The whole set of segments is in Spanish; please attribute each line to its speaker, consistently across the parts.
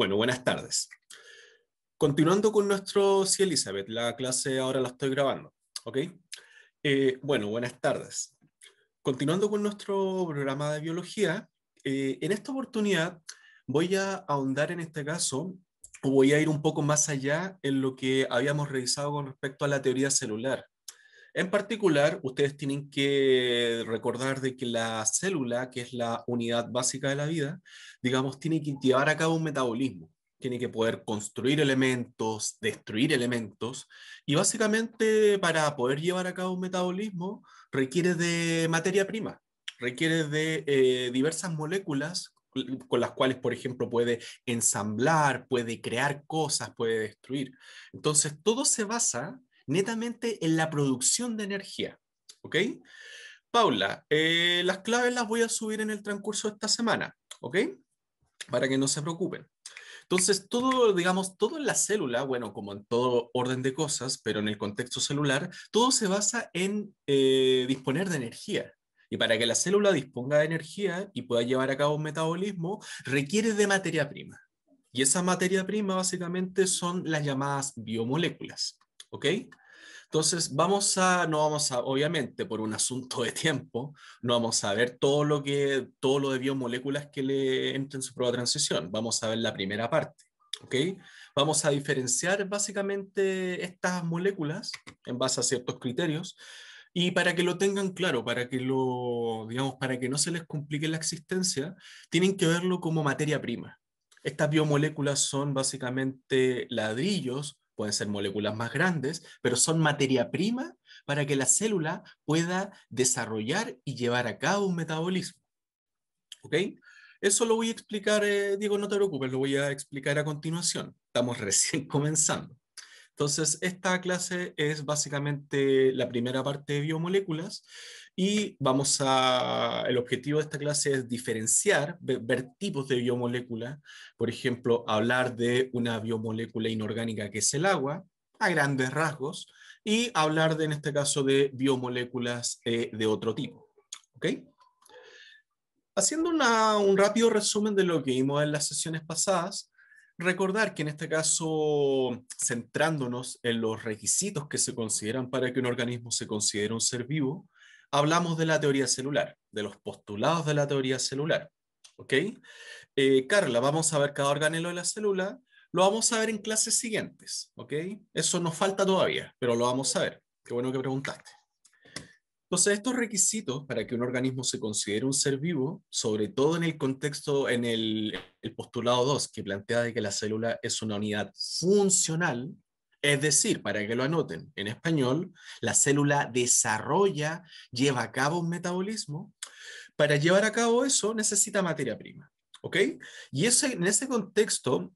Speaker 1: Bueno, buenas tardes. Continuando con nuestro, Elizabeth, la clase ahora la estoy grabando, ¿ok? Eh, bueno, buenas tardes. Continuando con nuestro programa de biología, eh, en esta oportunidad voy a ahondar en este caso, o voy a ir un poco más allá en lo que habíamos revisado con respecto a la teoría celular, en particular, ustedes tienen que recordar de que la célula, que es la unidad básica de la vida, digamos, tiene que llevar a cabo un metabolismo tiene que poder construir elementos, destruir elementos, y básicamente para poder llevar a cabo un metabolismo requiere de materia prima, requiere de eh, diversas moléculas con las cuales, por ejemplo, puede ensamblar, puede crear cosas, puede destruir. Entonces, todo se basa netamente en la producción de energía. ¿Ok? Paula, eh, las claves las voy a subir en el transcurso de esta semana, ¿ok? Para que no se preocupen. Entonces, todo, digamos, todo en la célula, bueno, como en todo orden de cosas, pero en el contexto celular, todo se basa en eh, disponer de energía. Y para que la célula disponga de energía y pueda llevar a cabo un metabolismo, requiere de materia prima. Y esa materia prima básicamente son las llamadas biomoléculas. ¿ok? Entonces, vamos a, no vamos a, obviamente, por un asunto de tiempo, no vamos a ver todo lo que, todo lo de biomoléculas que le entre en su prueba de transición. Vamos a ver la primera parte, ¿ok? Vamos a diferenciar básicamente estas moléculas en base a ciertos criterios y para que lo tengan claro, para que lo, digamos, para que no se les complique la existencia, tienen que verlo como materia prima. Estas biomoléculas son básicamente ladrillos pueden ser moléculas más grandes, pero son materia prima para que la célula pueda desarrollar y llevar a cabo un metabolismo. ¿Ok? Eso lo voy a explicar, eh, Diego, no te preocupes, lo voy a explicar a continuación. Estamos recién comenzando. Entonces, esta clase es básicamente la primera parte de biomoléculas y vamos a, el objetivo de esta clase es diferenciar, ver, tipos de biomoléculas, por ejemplo, hablar de una biomolécula inorgánica que es el agua, a grandes rasgos, y hablar de, en este caso de biomoléculas eh, de otro tipo. ¿Ok? Haciendo un rápido resumen de lo que vimos en las sesiones pasadas, recordar que en este caso, centrándonos en los requisitos que se consideran para que un organismo se considere un ser vivo, hablamos de la teoría celular, de los postulados de la teoría celular. ¿Ok? Eh, Carla, vamos a ver cada organelo de la célula. Lo vamos a ver en clases siguientes. ¿Ok? Eso nos falta todavía, pero lo vamos a ver. Qué bueno que preguntaste. Entonces, estos requisitos para que un organismo se considere un ser vivo, sobre todo en el contexto, en el, postulado 2, que plantea de que la célula es una unidad funcional, es decir, para que lo anoten en español, la célula desarrolla, lleva a cabo un metabolismo. Para llevar a cabo eso necesita materia prima. ¿Ok? Y en ese contexto,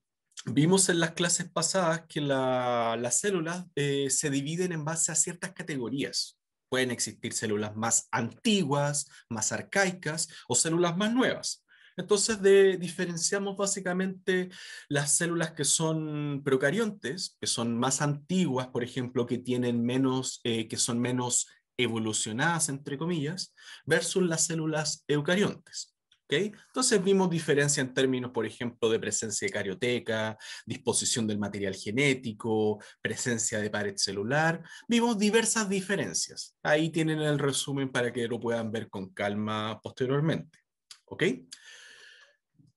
Speaker 1: vimos en las clases pasadas que las células eh, se dividen en base a ciertas categorías. Pueden existir células más antiguas, más arcaicas o células más nuevas. Entonces diferenciamos básicamente las células que son procariontes, que son más antiguas, por ejemplo, que tienen menos, eh, que son menos evolucionadas, entre comillas, versus las células eucariontes. ¿okay? Entonces vimos diferencia en términos, por ejemplo, de presencia de carioteca, disposición del material genético, presencia de pared celular. Vimos diversas diferencias. Ahí tienen el resumen para que lo puedan ver con calma posteriormente. ¿okay?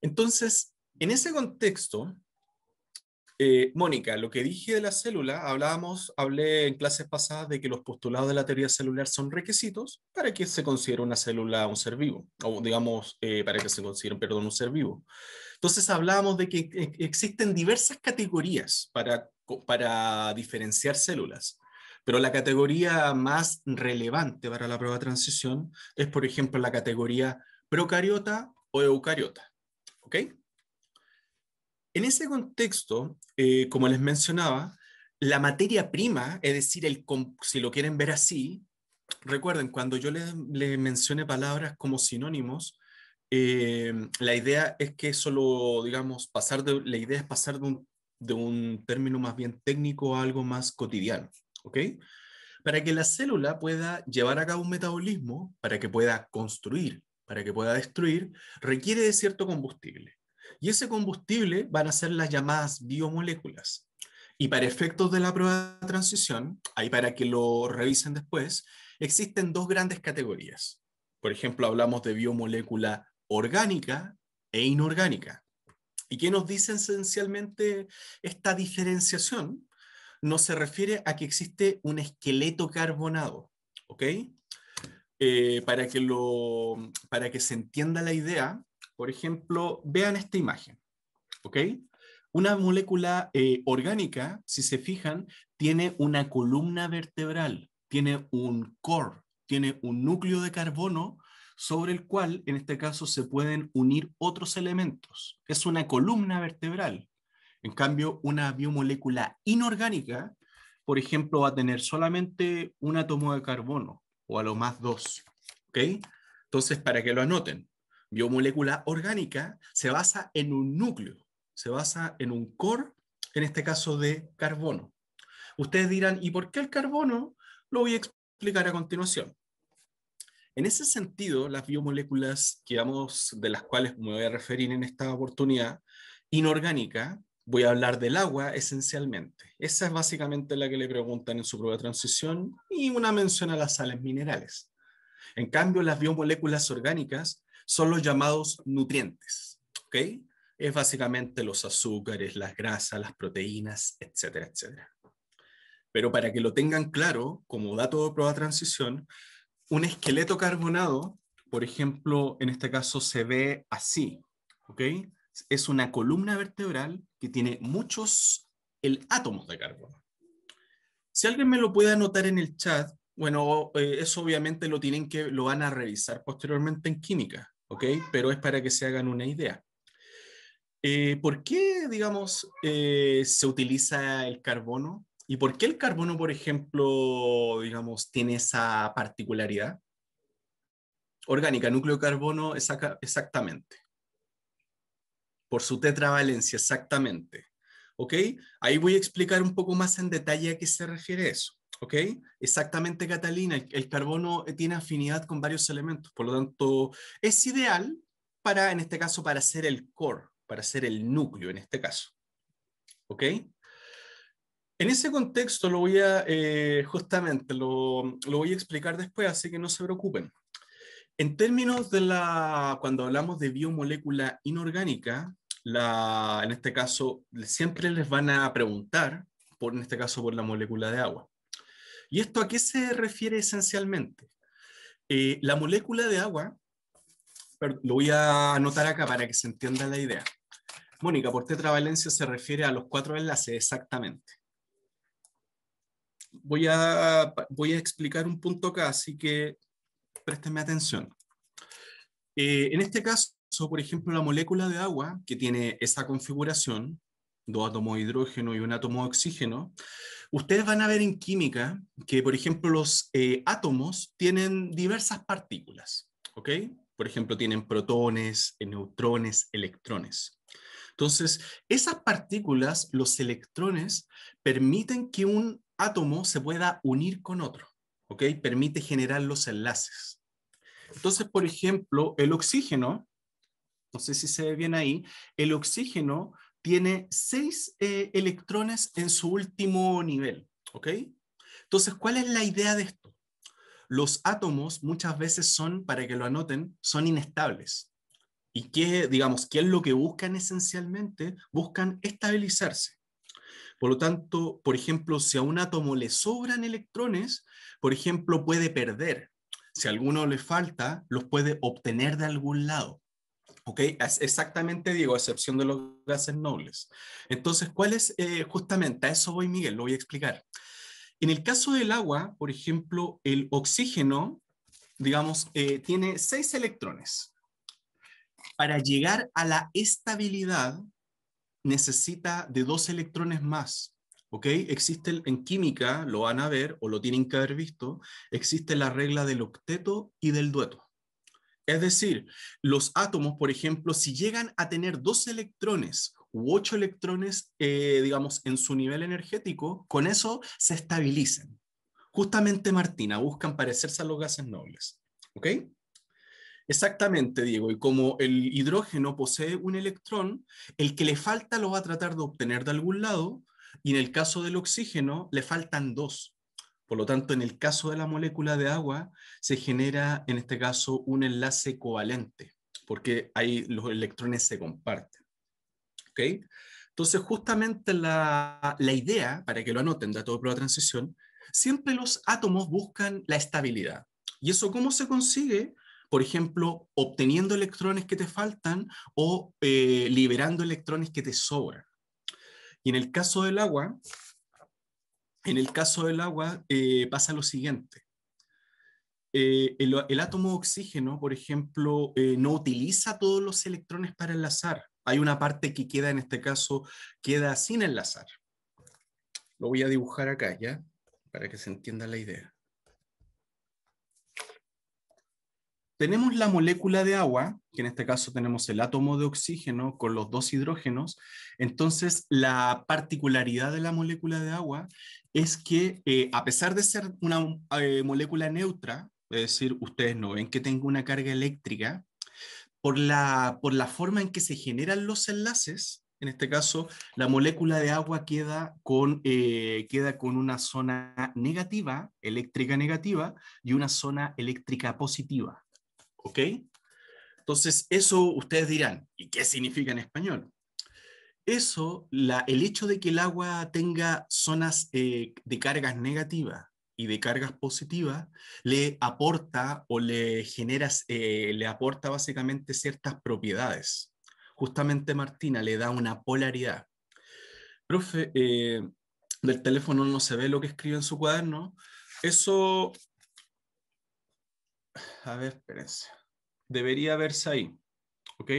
Speaker 1: Entonces, en ese contexto, eh, Mónica, lo que dije de la célula, hablábamos, hablé en clases pasadas de que los postulados de la teoría celular son requisitos para que se considere una célula un ser vivo, o digamos, eh, para que se considere, perdón, un ser vivo. Entonces hablábamos de que e, existen diversas categorías para, para diferenciar células, pero la categoría más relevante para la prueba de transición es, por ejemplo, la categoría procariota o eucariota. ¿Ok? En ese contexto, eh, como les mencionaba, la materia prima, es decir, el si lo quieren ver así, recuerden, cuando yo les le mencioné palabras como sinónimos, eh, la idea es que solo, digamos, pasar de, la idea es pasar de un, de un término más bien técnico a algo más cotidiano, ¿ok? Para que la célula pueda llevar a cabo un metabolismo, para que pueda construir para que pueda destruir, requiere de cierto combustible. Y ese combustible van a ser las llamadas biomoléculas. Y para efectos de la prueba de transición, ahí para que lo revisen después, existen dos grandes categorías. Por ejemplo, hablamos de biomolécula orgánica e inorgánica. ¿Y qué nos dice esencialmente esta diferenciación? No se refiere a que existe un esqueleto carbonado, ¿ok? Eh, para, que lo, para que se entienda la idea, por ejemplo, vean esta imagen. Una molécula eh, orgánica, si se fijan, tiene una columna vertebral, tiene un core, tiene un núcleo de carbono sobre el cual, en este caso, se pueden unir otros elementos. Es una columna vertebral. En cambio, una biomolécula inorgánica, por ejemplo, va a tener solamente un átomo de carbono o a lo más dos, ¿ok? Entonces, para que lo anoten, biomolécula orgánica se basa en un núcleo, se basa en un core, en este caso de carbono. Ustedes dirán, ¿y por qué el carbono? Lo voy a explicar a continuación. En ese sentido, las biomoléculas que vamos, de las cuales me voy a referir en esta oportunidad, inorgánica, voy a hablar del agua esencialmente. Esa es básicamente la que le preguntan en su prueba de transición y una mención a las sales minerales. En cambio, las biomoléculas orgánicas son los llamados nutrientes, ¿ok? Es básicamente los azúcares, las grasas, las proteínas, etcétera, etcétera. Pero para que lo tengan claro, como dato de prueba de transición, un esqueleto carbonado, por ejemplo, en este caso se ve así, ¿ok? es una columna vertebral que tiene muchos el, átomos de carbono. Si alguien me lo puede anotar en el chat, bueno, eh, eso obviamente lo tienen que, lo van a revisar posteriormente en química, ¿ok? Pero es para que se hagan una idea. Eh, ¿Por qué, digamos, eh, se utiliza el carbono? ¿Y por qué el carbono, por ejemplo, digamos, tiene esa particularidad? Orgánica, núcleo de carbono, exactamente por su tetravalencia, exactamente. ¿Ok? Ahí voy a explicar un poco más en detalle a qué se refiere eso. ¿Ok? Exactamente, Catalina. El, carbono eh, tiene afinidad con varios elementos, por lo tanto, es ideal para, en este caso, para ser el core, para ser el núcleo, en este caso. ¿Ok? En ese contexto lo voy a, eh, justamente, lo, lo voy a explicar después, así que no se preocupen. En términos de la, cuando hablamos de biomolécula inorgánica, la, en este caso siempre les van a preguntar, por, en este caso por la molécula de agua. ¿Y esto a qué se refiere esencialmente? Eh, la molécula de agua, lo voy a anotar acá para que se entienda la idea. Mónica, por tetravalencia se refiere a los cuatro enlaces exactamente. Voy a, voy a explicar un punto acá, así que préstenme atención. Eh, en este caso, por ejemplo, la molécula de agua, que tiene esa configuración, dos átomos de hidrógeno y un átomo de oxígeno, ustedes van a ver en química que, por ejemplo, los eh, átomos tienen diversas partículas, ¿ok? Por ejemplo, tienen protones, neutrones, electrones. Entonces, esas partículas, los electrones, permiten que un átomo se pueda unir con otro. ¿ok? Permite generar los enlaces. Entonces, por ejemplo, el oxígeno, no sé si se ve bien ahí, el oxígeno tiene seis eh, electrones en su último nivel, ¿ok? Entonces, ¿cuál es la idea de esto? Los átomos muchas veces son, para que lo anoten, son inestables. ¿Y qué, digamos, qué es lo que buscan esencialmente? Buscan estabilizarse. Por lo tanto, por ejemplo, si a un átomo le sobran electrones, por ejemplo, puede perder. Si a alguno le falta, los puede obtener de algún lado. ¿Ok? Exactamente, digo, a excepción de los gases nobles. Entonces, ¿cuál es? Eh, justamente, a eso voy, Miguel, lo voy a explicar. En el caso del agua, por ejemplo, el oxígeno, digamos, eh, tiene seis electrones. Para llegar a la estabilidad, necesita de dos electrones más. ¿Ok? Existe en química, lo van a ver o lo tienen que haber visto, existe la regla del octeto y del dueto. Es decir, los átomos, por ejemplo, si llegan a tener dos electrones u ocho electrones, eh, digamos, en su nivel energético, con eso se estabilizan. Justamente, Martina, buscan parecerse a los gases nobles. ¿Ok? Exactamente, Diego. Y como el hidrógeno posee un electrón, el que le falta lo va a tratar de obtener de algún lado, y en el caso del oxígeno le faltan dos. Por lo tanto, en el caso de la molécula de agua, se genera, en este caso, un enlace covalente, porque ahí los electrones se comparten. ¿Okay? Entonces, justamente la, idea, para que lo anoten, dato de prueba de transición, siempre los átomos buscan la estabilidad. ¿Y eso cómo se consigue? por ejemplo, obteniendo electrones que te faltan o eh, liberando electrones que te sobran. Y en el caso del agua, en el caso del agua eh, pasa lo siguiente. Eh, el, el, átomo de oxígeno, por ejemplo, no utiliza todos los electrones para enlazar. Hay una parte que queda, en este caso, queda sin enlazar. Lo voy a dibujar acá ya, para que se entienda la idea. tenemos la molécula de agua, que en este caso tenemos el átomo de oxígeno con los dos hidrógenos, entonces la particularidad de la molécula de agua es que eh, a pesar de ser una eh, molécula neutra, es decir, ustedes no ven que tengo una carga eléctrica, por la, por la forma en que se generan los enlaces, en este caso, la molécula de agua queda con, eh, queda con una zona negativa, eléctrica negativa, y una zona eléctrica positiva. ¿Ok? Entonces, eso ustedes dirán, ¿y qué significa en español? Eso, la, el hecho de que el agua tenga zonas eh, de cargas negativas y de cargas positivas, le aporta o le genera, eh, le aporta básicamente ciertas propiedades. Justamente Martina le da una polaridad. Profe, eh, del teléfono no se ve lo que escribe en su cuaderno. Eso a ver, espérense. Debería verse ahí, ¿ok?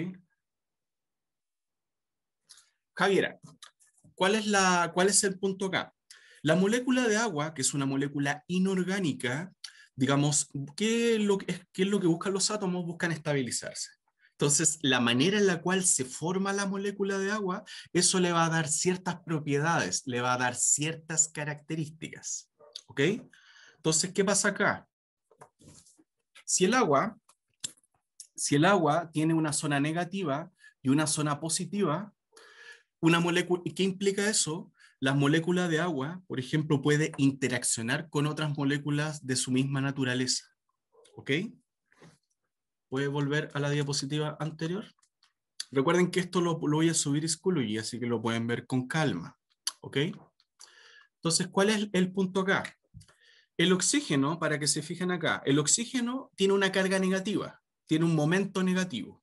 Speaker 1: Javiera, ¿cuál es, la, ¿cuál es el punto acá? La molécula de agua, que es una molécula inorgánica, digamos, ¿qué es lo que, qué es lo que buscan los átomos? Buscan estabilizarse. Entonces, la manera en la cual se forma la molécula de agua, eso le va a dar ciertas propiedades, le va a dar ciertas características. ¿Ok? Entonces, ¿qué pasa acá? Si el agua, si el agua tiene una zona negativa y una zona positiva, una molécula, ¿qué implica eso? Las moléculas de agua, por ejemplo, puede interaccionar con otras moléculas de su misma naturaleza. ¿Ok? ¿Puede volver a la diapositiva anterior? Recuerden que esto lo, voy a subir a Schoology, así que lo pueden ver con calma. ¿Ok? Entonces, ¿cuál es el punto acá? El oxígeno, para que se fijen acá, el oxígeno tiene una carga negativa, tiene un momento negativo,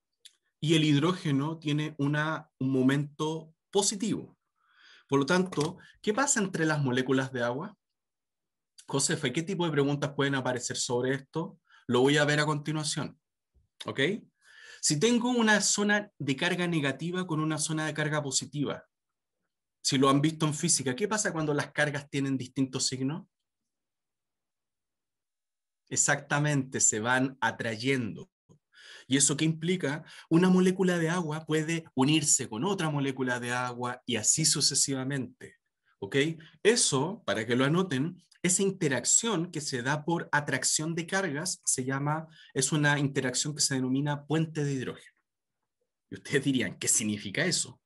Speaker 1: y el hidrógeno tiene una, un momento positivo. Por lo tanto, ¿qué pasa entre las moléculas de agua? Josefa, ¿qué tipo de preguntas pueden aparecer sobre esto? Lo voy a ver a continuación. ¿Ok? Si tengo una zona de carga negativa con una zona de carga positiva, si lo han visto en física, ¿qué pasa cuando las cargas tienen distintos signos? Exactamente, se van atrayendo. ¿Y eso qué implica? Una molécula de agua puede unirse con otra molécula de agua y así sucesivamente. ¿Ok? Eso, para que lo anoten, esa interacción que se da por atracción de cargas se llama, es una interacción que se denomina puente de hidrógeno. Y ustedes dirían, ¿qué significa eso?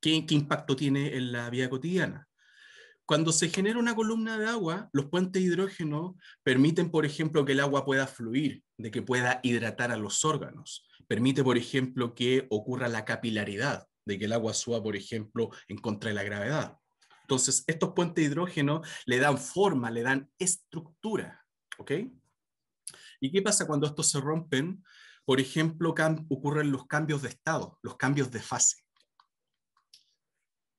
Speaker 1: qué impacto tiene en la vida cotidiana? Cuando se genera una columna de agua, los puentes de hidrógeno permiten, por ejemplo, que el agua pueda fluir, de que pueda hidratar a los órganos. Permite, por ejemplo, que ocurra la capilaridad, de que el agua suba, por ejemplo, en contra de la gravedad. Entonces, estos puentes de hidrógeno le dan forma, le dan estructura. ¿Ok? ¿Y qué pasa cuando estos se rompen? Por ejemplo, ocurren los cambios de estado, los cambios de fase.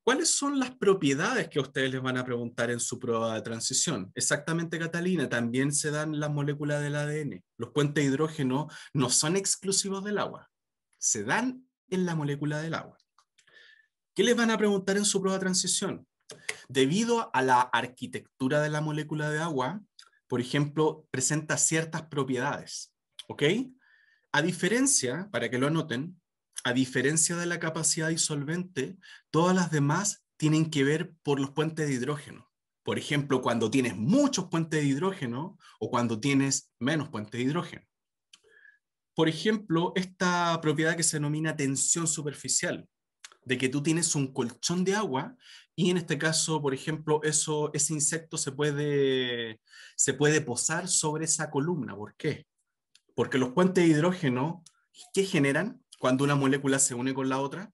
Speaker 1: ¿Cuáles son las propiedades que ustedes les van a preguntar en su prueba de transición? Exactamente, Catalina, también se dan las moléculas del ADN. Los puentes de hidrógeno no son exclusivos del agua, se dan en la molécula del agua. ¿Qué les van a preguntar en su prueba de transición? Debido a la arquitectura de la molécula de agua, por ejemplo, presenta ciertas propiedades, ¿ok? A diferencia, para que lo anoten, a diferencia de la capacidad disolvente, todas las demás tienen que ver por los puentes de hidrógeno. Por ejemplo, cuando tienes muchos puentes de hidrógeno o cuando tienes menos puentes de hidrógeno. Por ejemplo, esta propiedad que se denomina tensión superficial, de que tú tienes un colchón de agua y en este caso, por ejemplo, eso, ese insecto se puede, se puede posar sobre esa columna. ¿Por qué? Porque los puentes de hidrógeno, ¿qué generan? cuando una molécula se une con la otra,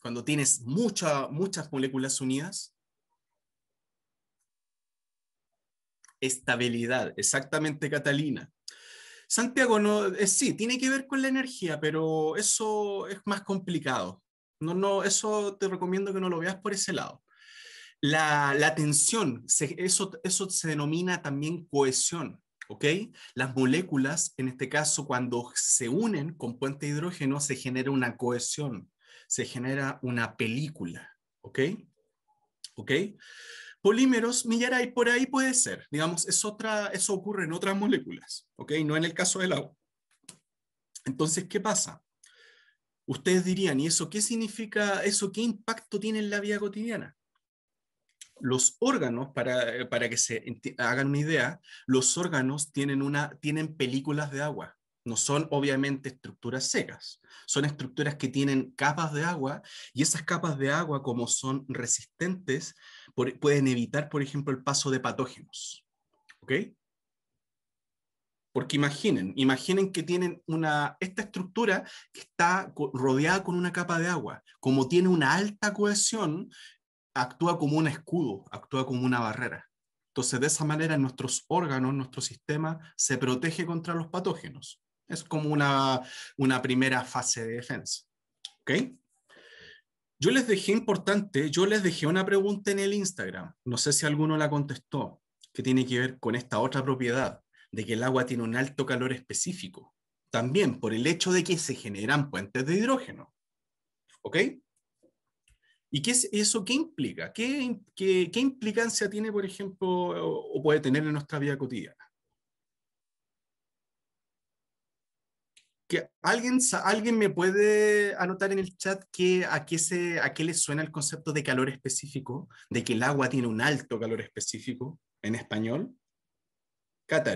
Speaker 1: cuando tienes muchas moléculas unidas, estabilidad, exactamente Catalina. Santiago, no, eh, sí, tiene que ver con la energía, pero eso es más complicado. No, no, eso te recomiendo que no lo veas por ese lado. La, la tensión, eso, eso se denomina también cohesión. ¿ok? Las moléculas, en este caso, cuando se unen con puente de hidrógeno, se genera una cohesión, se genera una película, ¿ok? ¿Ok? Polímeros, Millaray, por ahí puede ser, digamos, es otra, eso ocurre en otras moléculas, ¿ok? No en el caso del agua. Entonces, ¿qué pasa? Ustedes dirían, ¿y eso qué significa, eso qué impacto tiene en la vida cotidiana? los órganos, para, eh, que se hagan una idea, los órganos tienen, una, tienen películas de agua. No son obviamente estructuras secas, son estructuras que tienen capas de agua y esas capas de agua, como son resistentes, pueden evitar, por ejemplo, el paso de patógenos. ¿Ok? Porque imaginen, imaginen que tienen una, esta estructura que está rodeada con una capa de agua. Como tiene una alta cohesión, actúa como un escudo, actúa como una barrera. Entonces, de esa manera, nuestros órganos, nuestro sistema se protege contra los patógenos. Es como una, primera fase de defensa. ¿Ok? Yo les dejé importante, yo les dejé una pregunta en el Instagram, no sé si alguno la contestó, que tiene que ver con esta otra propiedad, de que el agua tiene un alto calor específico, también por el hecho de que se generan puentes de hidrógeno. ¿Ok? ¿Y qué es eso qué implica? ¿Qué, implicancia tiene, por ejemplo, o, puede tener en nuestra vida cotidiana? Que alguien, alguien me puede anotar en el chat que a qué, se, a le suena el concepto de calor específico, de que el agua tiene un alto calor específico en español.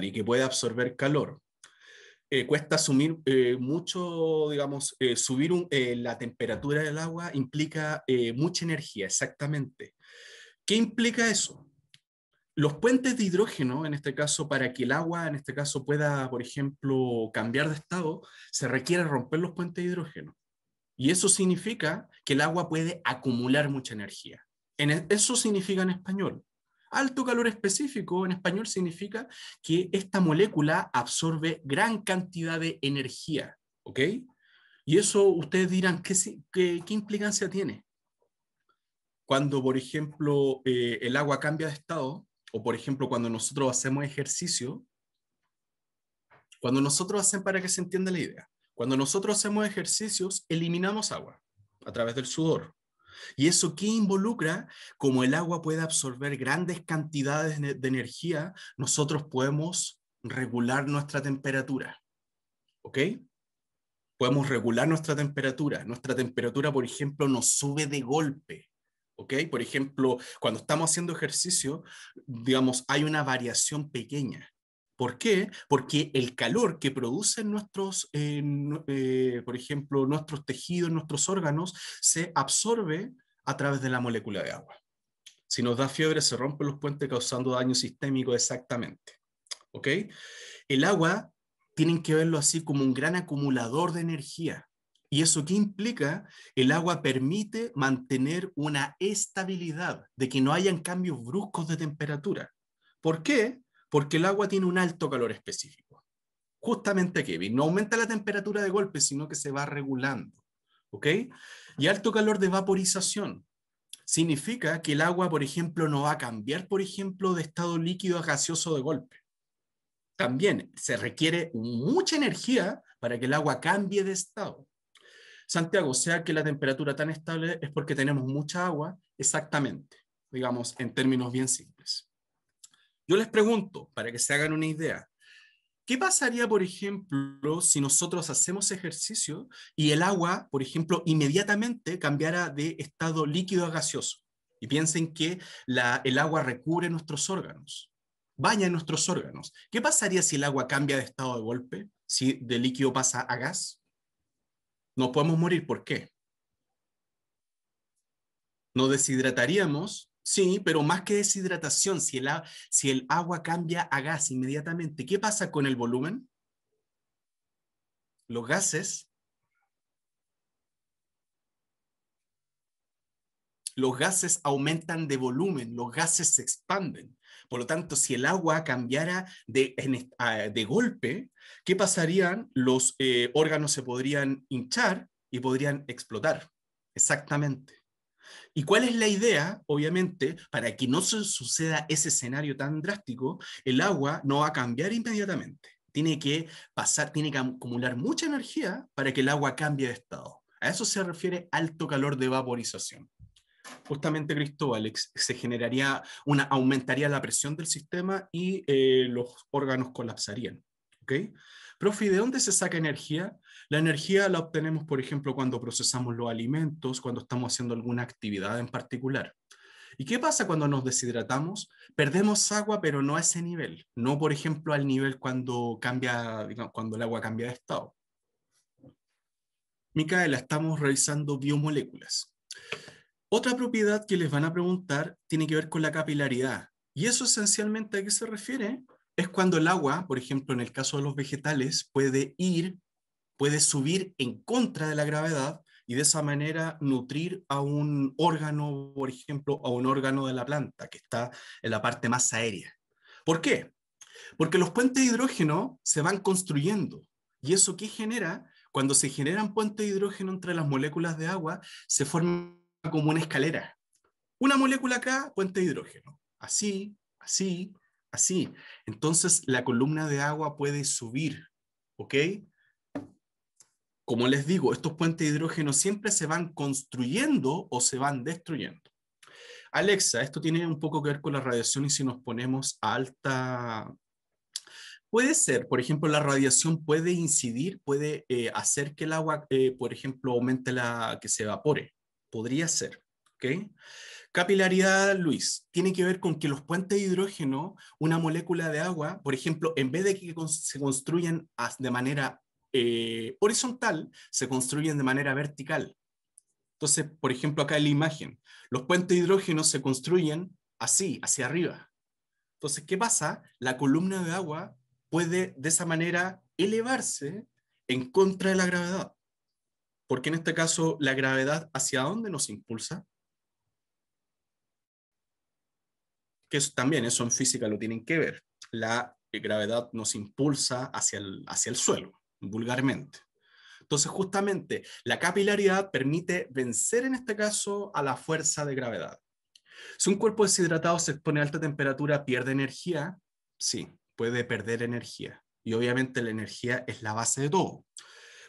Speaker 1: y que puede absorber calor. Eh, cuesta asumir eh, mucho, digamos, eh, subir la temperatura del agua implica mucha energía, exactamente. ¿Qué implica eso? Los puentes de hidrógeno, en este caso, para que el agua, en este caso, pueda, por ejemplo, cambiar de estado, se requiere romper los puentes de hidrógeno. Y eso significa que el agua puede acumular mucha energía. En, e, eso significa en español. Alto calor específico en español significa que esta molécula absorbe gran cantidad de energía, ¿ok? Y eso ustedes dirán, ¿qué, qué, qué implicancia tiene? Cuando, por ejemplo, eh, el agua cambia de estado, o por ejemplo, cuando nosotros hacemos ejercicio, cuando nosotros hacemos, para que se entienda la idea, cuando nosotros hacemos ejercicios, eliminamos agua a través del sudor, ¿Y eso qué involucra? Como el agua puede absorber grandes cantidades de energía, nosotros podemos regular nuestra temperatura. ¿Ok? Podemos regular nuestra temperatura. Nuestra temperatura, por ejemplo, nos sube de golpe. ¿Ok? Por ejemplo, cuando estamos haciendo ejercicio, digamos, hay una variación pequeña. ¿Por qué? Porque el calor que producen nuestros, eh, eh, por ejemplo, nuestros tejidos, nuestros órganos, se absorbe a través de la molécula de agua. Si nos da fiebre, se rompen los puentes causando daño sistémico exactamente. ¿Ok? El agua tienen que verlo así como un gran acumulador de energía. ¿Y eso qué implica? El agua permite mantener una estabilidad, de que no hayan cambios bruscos de temperatura. ¿Por qué? Porque el agua tiene un alto calor específico. Justamente Kevin, no aumenta la temperatura de golpe, sino que se va regulando. ¿Ok? Y alto calor de vaporización. Significa que el agua, por ejemplo, no va a cambiar, por ejemplo, de estado líquido a gaseoso de golpe. También se requiere mucha energía para que el agua cambie de estado. Santiago, sea que la temperatura tan estable es porque tenemos mucha agua, exactamente, digamos, en términos bien simples. Yo les pregunto, para que se hagan una idea, ¿qué pasaría, por ejemplo, si nosotros hacemos ejercicio y el agua, por ejemplo, inmediatamente cambiara de estado líquido a gaseoso? Y piensen que el agua recubre nuestros órganos, baña nuestros órganos. ¿Qué pasaría si el agua cambia de estado de golpe? Si de líquido pasa a gas, nos podemos morir. ¿Por qué? Nos deshidrataríamos Sí, pero más que deshidratación, si el, agua cambia a gas inmediatamente, ¿qué pasa con el volumen? Los gases los gases aumentan de volumen, los gases se expanden. Por lo tanto, si el agua cambiara de, ah, golpe, ¿qué pasarían? Los eh, órganos se podrían hinchar y podrían explotar. Exactamente. ¿Y cuál es la idea? Obviamente, para que no se suceda ese escenario tan drástico, el agua no va a cambiar inmediatamente. Tiene que pasar, tiene que acumular mucha energía para que el agua cambie de estado. A eso se refiere alto calor de vaporización. Justamente, Cristóbal, se generaría una, aumentaría la presión del sistema y eh, los órganos colapsarían. ¿okay? Profe, de dónde se saca energía? La energía la obtenemos, por ejemplo, cuando procesamos los alimentos, cuando estamos haciendo alguna actividad en particular. ¿Y qué pasa cuando nos deshidratamos? Perdemos agua, pero no a ese nivel, no, por ejemplo, al nivel cuando, cambia, cuando el agua cambia de estado. Micaela, estamos realizando biomoléculas. Otra propiedad que les van a preguntar tiene que ver con la capilaridad. ¿Y eso esencialmente a qué se refiere? es cuando el agua, por ejemplo, en el caso de los vegetales, puede ir, puede subir en contra de la gravedad y de esa manera nutrir a un órgano, por ejemplo, a un órgano de la planta que está en la parte más aérea. ¿Por qué? Porque los puentes de hidrógeno se van construyendo y eso qué genera, cuando se generan puentes de hidrógeno entre las moléculas de agua, se forma como una escalera. Una molécula acá, puente de hidrógeno. Así, así, así. Entonces la columna de agua puede subir, ¿ok? Como les digo, estos puentes de hidrógeno siempre se van construyendo o se van destruyendo. Alexa, esto tiene un poco que ver con la radiación y si nos ponemos a alta... Puede ser, por ejemplo, la radiación puede incidir, puede eh, hacer que el agua, eh, por ejemplo, aumente la que se evapore. Podría ser, ¿ok? Capilaridad, Luis, tiene que ver con que los puentes de hidrógeno, una molécula de agua, por ejemplo, en vez de que se construyan de manera eh, horizontal, se construyen de manera vertical. Entonces, por ejemplo, acá en la imagen, los puentes de hidrógeno se construyen así, hacia arriba. Entonces, ¿qué pasa? La columna de agua puede de esa manera elevarse en contra de la gravedad. Porque en este caso, la gravedad hacia dónde nos impulsa? que también eso en física lo tienen que ver. La eh, gravedad nos impulsa hacia el, hacia el suelo, vulgarmente. Entonces, justamente, la capilaridad permite vencer, en este caso, a la fuerza de gravedad. Si un cuerpo deshidratado se expone a alta temperatura, ¿pierde energía? Sí, puede perder energía. Y obviamente la energía es la base de todo.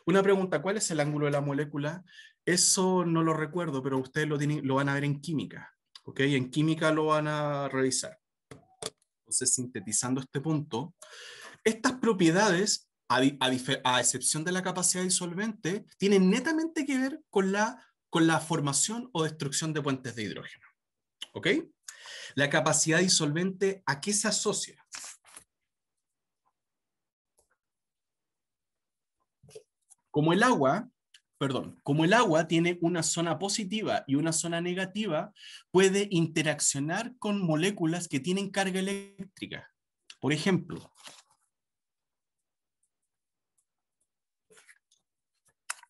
Speaker 1: Una pregunta, ¿cuál es el ángulo de la molécula? Eso no lo recuerdo, pero ustedes lo, tienen, lo van a ver en química. ¿ok? En química lo van a revisar. Entonces, sintetizando este punto, estas propiedades, a, excepción de la capacidad disolvente, tienen netamente que ver con la, con la formación o destrucción de puentes de hidrógeno. ¿Ok? La capacidad disolvente, ¿a qué se asocia? Como el agua perdón, como el agua tiene una zona positiva y una zona negativa, puede interaccionar con moléculas que tienen carga eléctrica. Por ejemplo,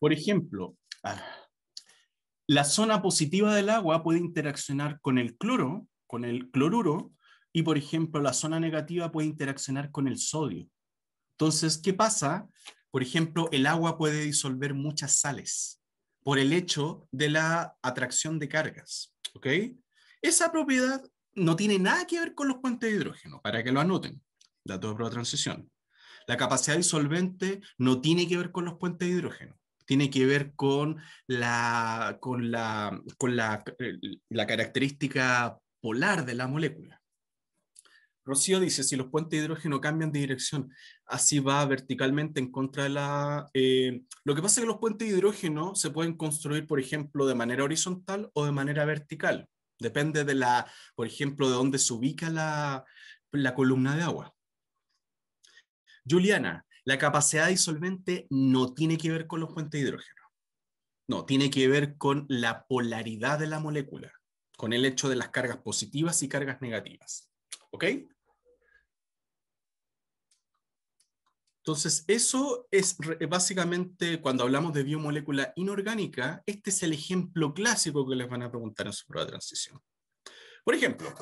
Speaker 1: por ejemplo, ah, la zona positiva del agua puede interaccionar con el cloro, con el cloruro, y por ejemplo, la zona negativa puede interaccionar con el sodio. Entonces, ¿qué pasa? Por ejemplo, el agua puede disolver muchas sales por el hecho de la atracción de cargas. Esa propiedad no tiene nada que ver con los puentes de hidrógeno, para que lo anoten. Dato de prueba de transición. La capacidad disolvente no tiene que ver con los puentes de hidrógeno, tiene que ver con la, con la, con la eh, característica polar de la molécula. Rocío dice, si los puentes de hidrógeno cambian de dirección, así va verticalmente en contra de la... Eh, lo que pasa es que los puentes de hidrógeno se pueden construir, por ejemplo, de manera horizontal o de manera vertical. Depende de la, por ejemplo, de dónde se ubica la, la columna de agua. Juliana, la capacidad disolvente no tiene que ver con los puentes de hidrógeno. No, tiene que ver con la polaridad de la molécula, con el hecho de las cargas positivas y cargas negativas. ¿Ok? Entonces, eso es eh, básicamente cuando hablamos de biomolécula inorgánica, este es el ejemplo clásico que les van a preguntar en su prueba de transición. Por ejemplo,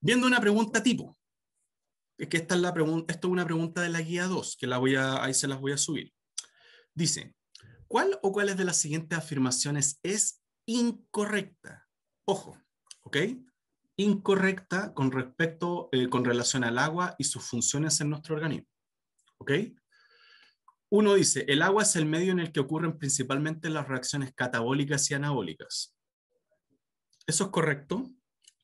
Speaker 1: viendo una pregunta tipo, es que esta es la pregunta, esto es una pregunta de la guía 2, que la voy a, ahí se las voy a subir. Dice, ¿cuál o cuáles de las siguientes afirmaciones es incorrecta? Ojo, ¿ok? Incorrecta con respecto, eh, con relación al agua y sus funciones en nuestro organismo. ¿ok? Uno dice, el agua es el medio en el que ocurren principalmente las reacciones catabólicas y anabólicas. ¿Eso es correcto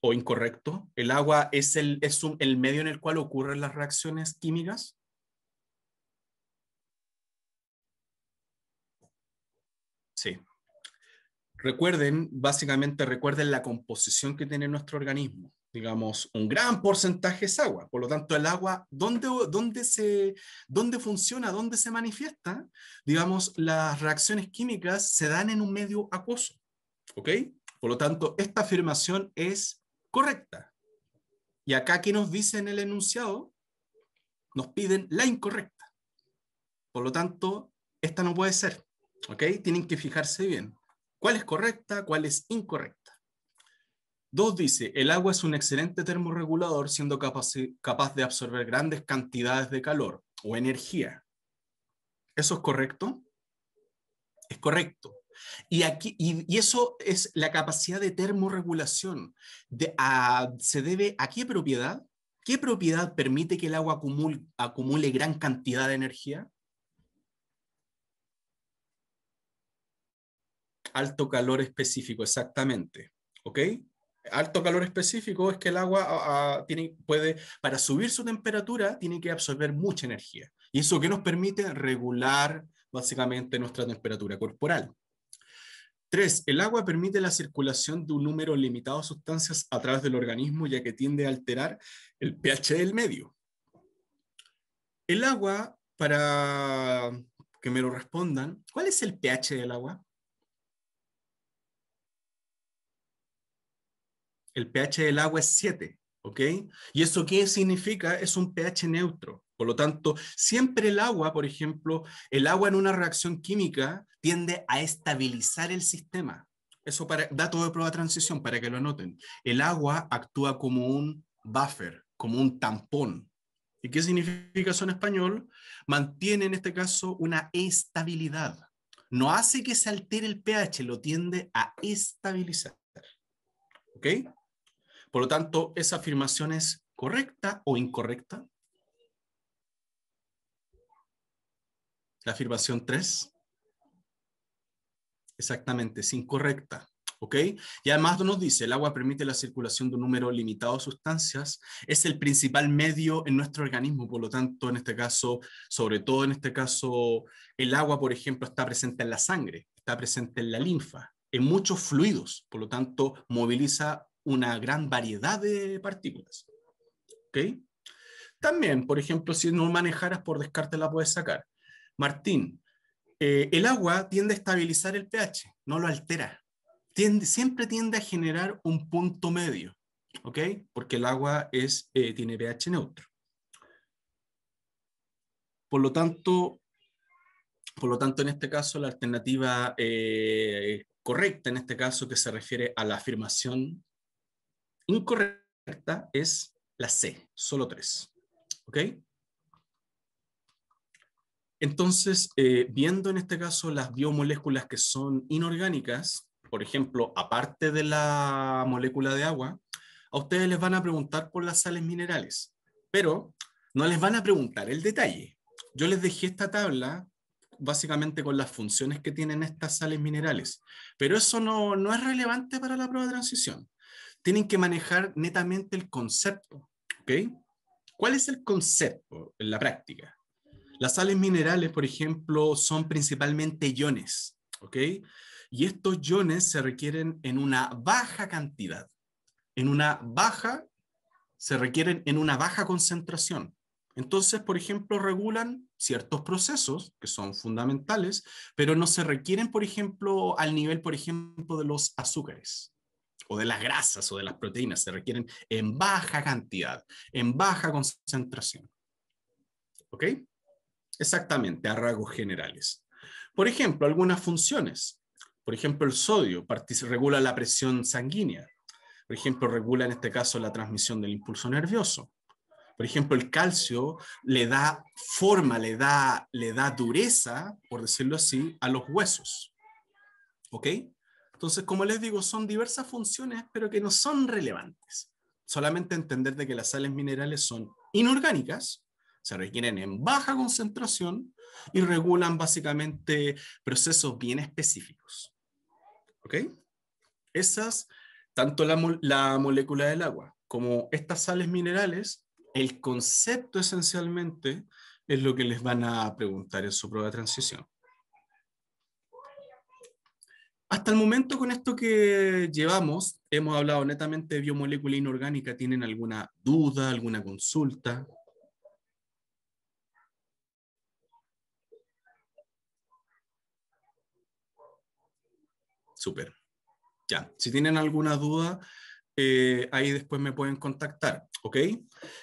Speaker 1: o incorrecto? ¿El agua es el, es el medio en el cual ocurren las reacciones químicas? Sí. Recuerden, básicamente recuerden la composición que tiene nuestro organismo digamos, un gran porcentaje es agua. Por lo tanto, el agua, ¿dónde, dónde, se, dónde funciona, dónde se manifiesta? Digamos, las reacciones químicas se dan en un medio acuoso. ¿Ok? Por lo tanto, esta afirmación es correcta. Y acá, ¿qué nos dice en el enunciado? Nos piden la incorrecta. Por lo tanto, esta no puede ser. ¿Ok? Tienen que fijarse bien. ¿Cuál es correcta? ¿Cuál es incorrecta? Dos dice, el agua es un excelente termorregulador siendo capaz, de absorber grandes cantidades de calor o energía. ¿Eso es correcto? Es correcto. Y, aquí, y, eso es la capacidad de termorregulación. ¿Se debe a qué propiedad? ¿Qué propiedad permite que el agua acumule, acumule gran cantidad de energía? Alto calor específico, exactamente. ¿Ok? alto calor específico es que el agua ah, ah, puede, para subir su temperatura, tiene que absorber mucha energía. Y eso que nos permite regular básicamente nuestra temperatura corporal. Tres, el agua permite la circulación de un número limitado de sustancias a través del organismo, ya que tiende a alterar el pH del medio. El agua, para que me lo respondan, ¿cuál es el pH del agua? el pH del agua es 7, ¿ok? ¿Y eso qué significa? Es un pH neutro. Por lo tanto, siempre el agua, por ejemplo, el agua en una reacción química tiende a estabilizar el sistema. Eso para dato de prueba de transición, para que lo anoten. El agua actúa como un buffer, como un tampón. ¿Y qué significa eso en español? Mantiene en este caso una estabilidad. No hace que se altere el pH, lo tiende a estabilizar. ¿Ok? Por lo tanto, ¿esa afirmación es correcta o incorrecta? La afirmación 3. Exactamente, es incorrecta. ¿Ok? Y además nos dice, el agua permite la circulación de un número limitado de sustancias, es el principal medio en nuestro organismo, por lo tanto, en este caso, sobre todo en este caso, el agua, por ejemplo, está presente en la sangre, está presente en la linfa, en muchos fluidos, por lo tanto, moviliza una gran variedad de partículas. ¿Okay? También, por ejemplo, si no manejaras por descarte la puedes sacar. Martín, eh, el agua tiende a estabilizar el pH, no lo altera. Tiende, siempre tiende a generar un punto medio, ¿ok? Porque el agua es, eh, tiene pH neutro. Por lo tanto, por lo tanto, en este caso, la alternativa eh, correcta, en este caso, que se refiere a la afirmación incorrecta es la C, solo tres. ¿Ok? Entonces, eh, viendo en este caso las biomoléculas que son inorgánicas, por ejemplo, aparte de la molécula de agua, a ustedes les van a preguntar por las sales minerales, pero no les van a preguntar el detalle. Yo les dejé esta tabla básicamente con las funciones que tienen estas sales minerales, pero eso no es relevante para la prueba de transición tienen que manejar netamente el concepto. ¿ok? ¿Cuál es el concepto en la práctica? Las sales minerales, por ejemplo, son principalmente iones. ¿ok? Y estos iones se requieren en una baja cantidad, en una baja, se requieren en una baja concentración. Entonces, por ejemplo, regulan ciertos procesos que son fundamentales, pero no se requieren, por ejemplo, al nivel, por ejemplo, de los azúcares o de las grasas o de las proteínas se requieren en baja cantidad, en baja concentración. ¿Ok? Exactamente, a rasgos generales. Por ejemplo, algunas funciones. Por ejemplo, el sodio regula la presión sanguínea. Por ejemplo, regula en este caso la transmisión del impulso nervioso. Por ejemplo, el calcio le da forma, le da, le da dureza, por decirlo así, a los huesos. ¿Ok? Entonces, como les digo, son diversas funciones, pero que no son relevantes. Solamente entender de que las sales minerales son inorgánicas, se requieren en baja concentración y regulan básicamente procesos bien específicos. ¿Ok? Esas, tanto la, la molécula del agua como estas sales minerales, el concepto esencialmente es lo que les van a preguntar en su prueba de transición. Hasta el momento con esto que llevamos, hemos hablado netamente de biomolécula inorgánica. ¿Tienen alguna duda, alguna consulta? Súper. Ya, si tienen alguna duda, eh, ahí después me pueden contactar, ¿ok?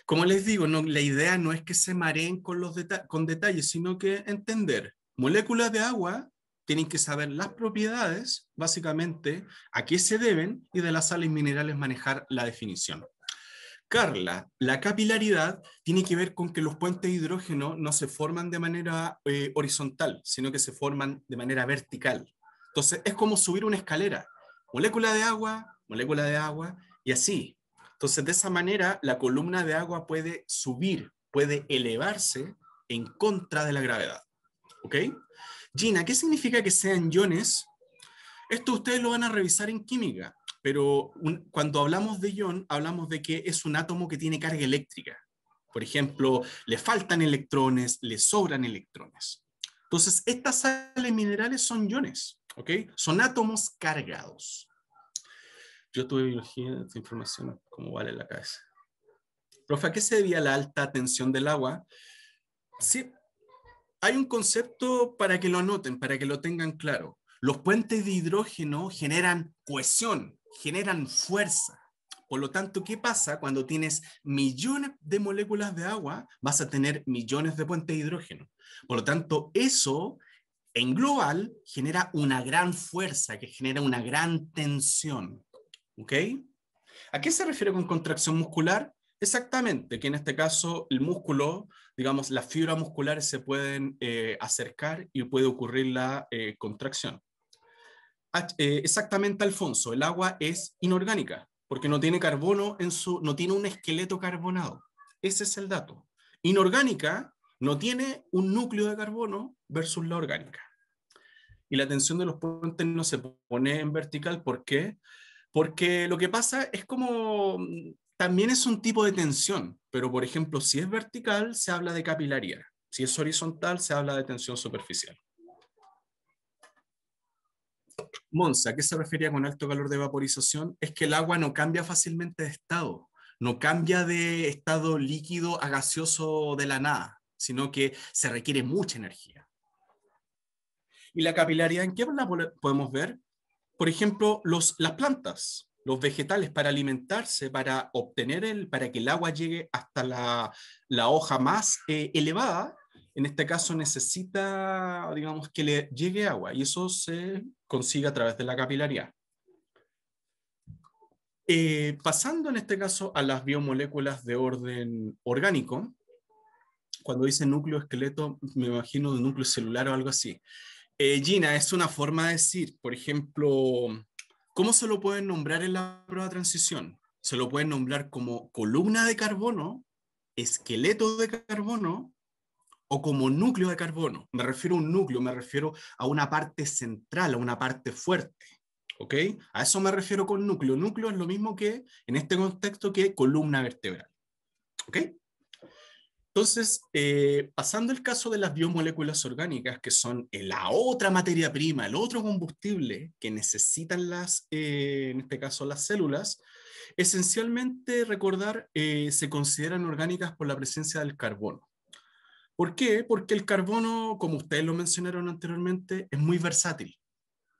Speaker 1: Como les digo, no, la idea no es que se mareen con, los con detalles, sino que entender moléculas de agua tienen que saber las propiedades, básicamente, a qué se deben y de las sales minerales manejar la definición. Carla, la capilaridad tiene que ver con que los puentes de hidrógeno no se forman de manera eh, horizontal, sino que se forman de manera vertical. Entonces, es como subir una escalera, molécula de agua, molécula de agua, y así. Entonces, de esa manera, la columna de agua puede subir, puede elevarse en contra de la gravedad. ¿Ok? Gina, ¿qué significa que sean iones? Esto ustedes lo van a revisar en química, pero cuando hablamos de ion, hablamos de que es un átomo que tiene carga eléctrica. Por ejemplo, le faltan electrones, le sobran electrones. Entonces, estas sales minerales son iones, ¿ok? Son átomos cargados. Yo tuve biología, esta información, como vale la cabeza. Profe, ¿a qué se debía la alta tensión del agua? Sí, hay un concepto para que lo anoten, para que lo tengan claro. Los puentes de hidrógeno generan cohesión, generan fuerza. Por lo tanto, ¿qué pasa cuando tienes millones de moléculas de agua? Vas a tener millones de puentes de hidrógeno. Por lo tanto, eso en global genera una gran fuerza, que genera una gran tensión. ¿Ok? ¿A qué se refiere con contracción muscular? Exactamente, que en este caso el músculo, digamos, las fibras musculares se pueden eh, acercar y puede ocurrir la eh, contracción. Eh, exactamente, Alfonso, el agua es inorgánica porque no tiene carbono en su, no tiene un esqueleto carbonado. Ese es el dato. Inorgánica no tiene un núcleo de carbono versus la orgánica. Y la tensión de los puentes no se pone en vertical, ¿por qué? Porque lo que pasa es como también es un tipo de tensión, pero por ejemplo, si es vertical, se habla de capilaridad. Si es horizontal, se habla de tensión superficial. Monza, ¿a qué se refería con alto calor de vaporización? Es que el agua no cambia fácilmente de estado, no cambia de estado líquido a gaseoso de la nada, sino que se requiere mucha energía. ¿Y la capilaridad en qué podemos ver? Por ejemplo, los, las plantas los vegetales para alimentarse, para obtener el, para que el agua llegue hasta la, la hoja más eh, elevada, en este caso necesita, digamos, que le llegue agua y eso se consigue a través de la capilaridad. Eh, pasando en este caso a las biomoléculas de orden orgánico, cuando dice núcleo esqueleto, me imagino de núcleo celular o algo así. Eh, Gina, es una forma de decir, por ejemplo, ¿Cómo se lo pueden nombrar en la prueba de transición? Se lo pueden nombrar como columna de carbono, esqueleto de carbono o como núcleo de carbono. Me refiero a un núcleo, me refiero a una parte central, a una parte fuerte. ¿Ok? A eso me refiero con núcleo. Núcleo es lo mismo que, en este contexto, que columna vertebral. ¿Ok? Entonces, eh, pasando el caso de las biomoléculas orgánicas, que son la otra materia prima, el otro combustible que necesitan las, eh, en este caso las células, esencialmente recordar, eh, se consideran orgánicas por la presencia del carbono. ¿Por qué? Porque el carbono, como ustedes lo mencionaron anteriormente, es muy versátil.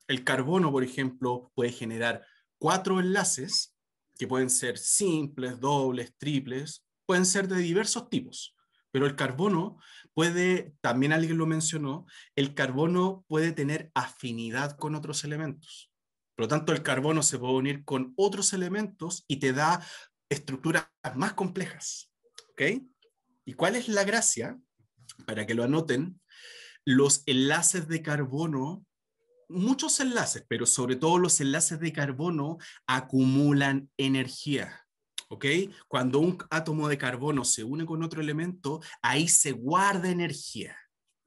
Speaker 1: El carbono, por ejemplo, puede generar cuatro enlaces, que pueden ser simples, dobles, triples, pueden ser de diversos tipos. Pero el carbono puede, también alguien lo mencionó, el carbono puede tener afinidad con otros elementos. Por lo tanto, el carbono se puede unir con otros elementos y te da estructuras más complejas. ¿Ok? ¿Y cuál es la gracia? Para que lo anoten, los enlaces de carbono, muchos enlaces, pero sobre todo los enlaces de carbono acumulan energía. ¿ok? Cuando un átomo de carbono se une con otro elemento, ahí se guarda energía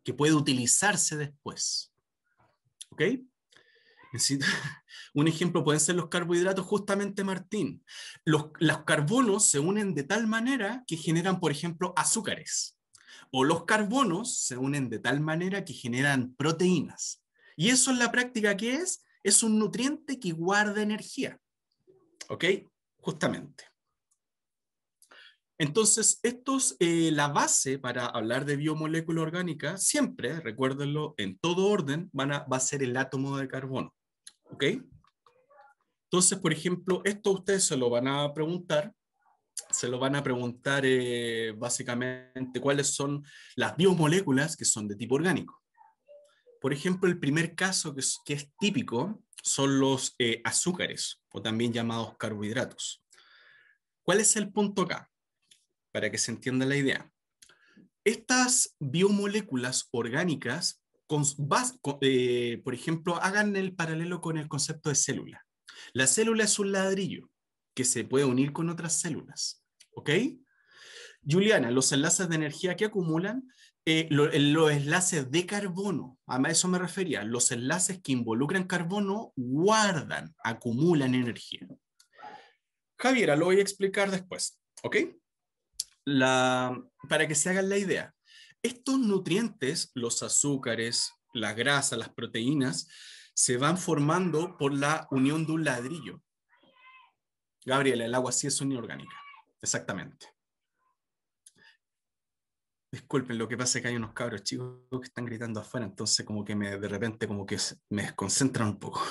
Speaker 1: que puede utilizarse después, ¿ok? Un ejemplo pueden ser los carbohidratos, justamente Martín. Los, los carbonos se unen de tal manera que generan, por ejemplo, azúcares. O los carbonos se unen de tal manera que generan proteínas. Y eso en la práctica, ¿qué es? Es un nutriente que guarda energía. ¿Ok? Justamente. Entonces, estos, eh, la base para hablar de biomolécula orgánica, siempre, recuérdenlo, en todo orden, va a ser el átomo de carbono. ¿Ok? Entonces, por ejemplo, esto ustedes se lo van a preguntar, se lo van a preguntar eh, básicamente cuáles son las biomoléculas que son de tipo orgánico. Por ejemplo, el primer caso que es, típico son los eh, azúcares, o también llamados carbohidratos. ¿Cuál es el punto acá? para que se entienda la idea. Estas biomoléculas orgánicas, eh, por ejemplo, hagan el paralelo con el concepto de célula. La célula es un ladrillo que se puede unir con otras células. ¿Ok? Juliana, los enlaces de energía que acumulan, eh, los enlaces de carbono, a eso me refería, los enlaces que involucran carbono guardan, acumulan energía. Javiera, lo voy a explicar después, ¿ok? la, para que se hagan la idea, estos nutrientes, los azúcares, las grasas, las proteínas, se van formando por la unión de un ladrillo. Gabriela, el agua sí es unión orgánica. Exactamente. Disculpen, lo que pasa es que hay unos cabros chicos que están gritando afuera, entonces como que me, de repente como que me desconcentran un poco.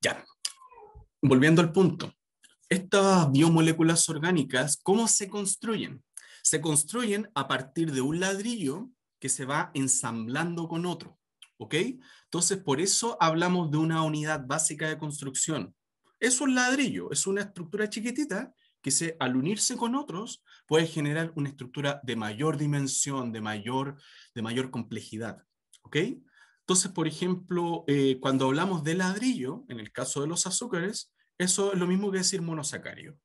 Speaker 1: Ya, volviendo al punto. Estas biomoléculas orgánicas, ¿cómo se construyen? Se construyen a partir de un ladrillo que se va ensamblando con otro, ¿ok? Entonces, por eso hablamos de una unidad básica de construcción. Es un ladrillo, es una estructura chiquitita que se, al unirse con otros puede generar una estructura de mayor dimensión, de mayor, de mayor complejidad, ¿ok? Entonces, por ejemplo, eh, cuando hablamos de ladrillo, en el caso de los azúcares, eso es lo mismo que decir monosacárido.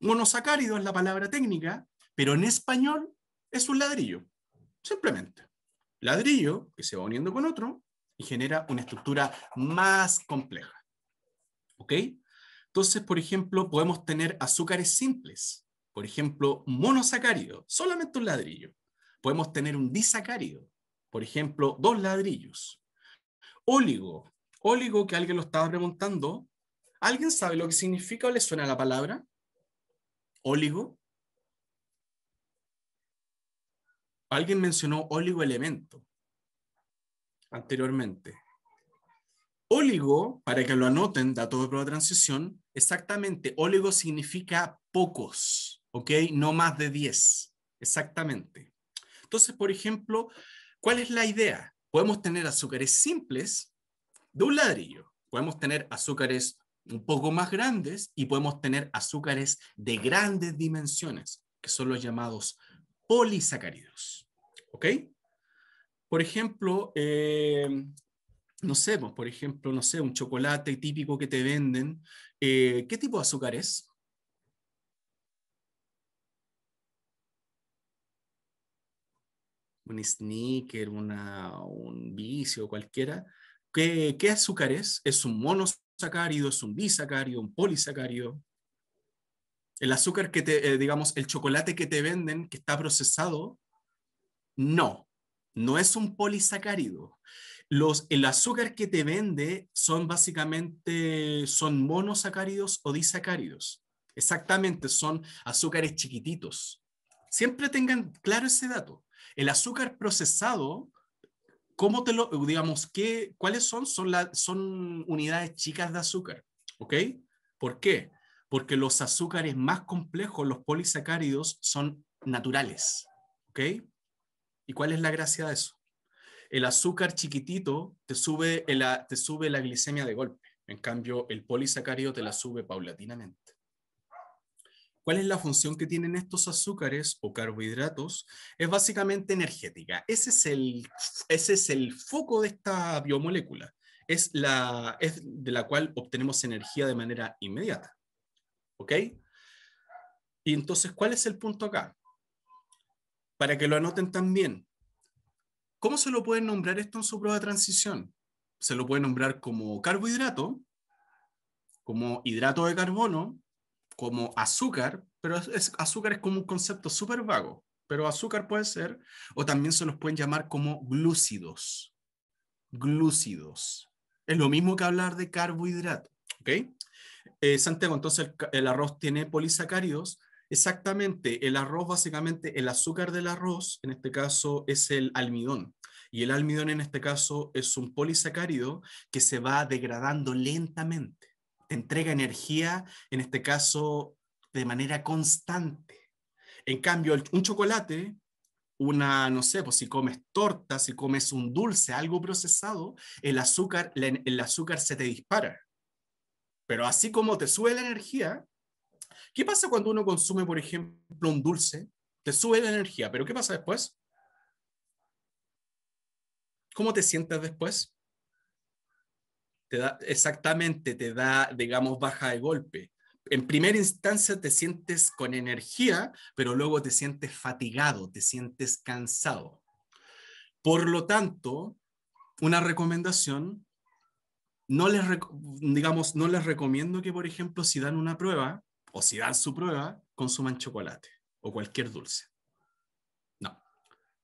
Speaker 1: Monosacárido es la palabra técnica, pero en español es un ladrillo, simplemente. Ladrillo que se va uniendo con otro y genera una estructura más compleja. ¿Ok? Entonces, por ejemplo, podemos tener azúcares simples, por ejemplo, monosacárido, solamente un ladrillo. Podemos tener un disacárido, por ejemplo, dos ladrillos. Óligo, óligo que alguien lo estaba preguntando, ¿Alguien sabe lo que significa o le suena la palabra? Oligo. Alguien mencionó elemento? anteriormente. Oligo, para que lo anoten, dato de prueba de transición, exactamente, oligo significa pocos, ¿ok? No más de 10, exactamente. Entonces, por ejemplo, ¿cuál es la idea? Podemos tener azúcares simples de un ladrillo, podemos tener azúcares un poco más grandes y podemos tener azúcares de grandes dimensiones, que son los llamados polisacáridos. ¿Ok? Por ejemplo, eh, no sé, pues, por ejemplo, no sé, un chocolate típico que te venden, eh, ¿qué tipo de azúcar es? un sneaker, una, un vicio, cualquiera, ¿qué, qué azúcar es? ¿Es un sacárido, es un disacárido, un polisacárido. El azúcar que te, eh, digamos, el chocolate que te venden, que está procesado, no, no es un polisacárido. Los, el azúcar que te vende son básicamente, son monosacáridos o disacáridos. Exactamente, son azúcares chiquititos. Siempre tengan claro ese dato. El azúcar procesado ¿Cómo te lo, digamos, qué, cuáles son? Son, son unidades chicas de azúcar, ¿ok? ¿Por qué? Porque los azúcares más complejos, los polisacáridos, son naturales, ¿ok? ¿Y cuál es la gracia de eso? El azúcar chiquitito te sube, el, te sube la glicemia de golpe, en cambio el polisacárido te la sube paulatinamente. ¿Cuál es la función que tienen estos azúcares o carbohidratos? Es básicamente energética. Ese es el, ese es el foco de esta biomolécula. Es, la, de la cual obtenemos energía de manera inmediata. ¿Ok? Y entonces, ¿cuál es el punto acá? Para que lo anoten también. ¿Cómo se lo pueden nombrar esto en su prueba de transición? Se lo pueden nombrar como carbohidrato, como hidrato de carbono, como azúcar, pero es, azúcar es como un concepto súper vago, pero azúcar puede ser, o también se los pueden llamar como glúcidos. Glúcidos. Es lo mismo que hablar de carbohidrato, ¿ok? Eh, Santiago, entonces el, el arroz tiene polisacáridos, Exactamente, el arroz básicamente, el azúcar del arroz en este caso es el almidón. Y el almidón en este caso es un polisacárido que se va degradando lentamente te entrega energía, en este caso, de manera constante. En cambio, un chocolate, una, no sé, pues si comes torta, si comes un dulce, algo procesado, el azúcar, el azúcar se te dispara. Pero así como te sube la energía, ¿qué pasa cuando uno consume, por ejemplo, un dulce? Te sube la energía, pero ¿qué pasa después? ¿Cómo te sientes después? exactamente, te da, digamos, baja de golpe. En primera instancia te sientes con energía, pero luego te sientes fatigado, te sientes cansado. Por lo tanto, una recomendación, no les, digamos, no les recomiendo que, por ejemplo, si dan una prueba o si dan su prueba, consuman chocolate o cualquier dulce.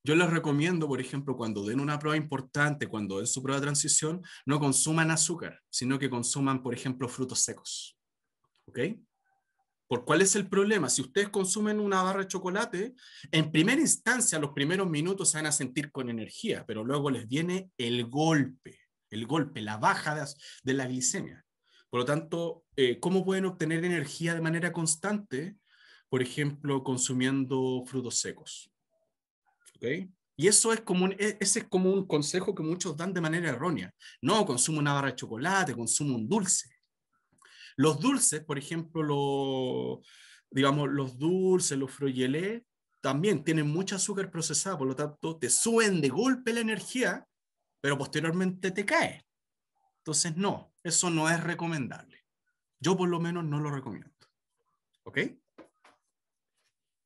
Speaker 1: Yo les recomiendo, por ejemplo, cuando den una prueba importante, cuando den su prueba de transición, no consuman azúcar, sino que consuman, por ejemplo, frutos secos. ¿Ok? ¿Por cuál es el problema? Si ustedes consumen una barra de chocolate, en primera instancia, los primeros minutos se van a sentir con energía, pero luego les viene el golpe, el golpe, la baja de, la glicemia. Por lo tanto, eh, ¿cómo pueden obtener energía de manera constante? Por ejemplo, consumiendo frutos secos. ¿okay? Y eso es como e, ese es como un consejo que muchos dan de manera errónea. No, consumo una barra de chocolate, consumo un dulce. Los dulces, por ejemplo, digamos, los dulces, los frugelés, también tienen mucha azúcar procesada, por lo tanto, te suben de golpe la energía, pero posteriormente te cae. Entonces, no, eso no es recomendable. Yo por lo menos no lo recomiendo. ¿Ok?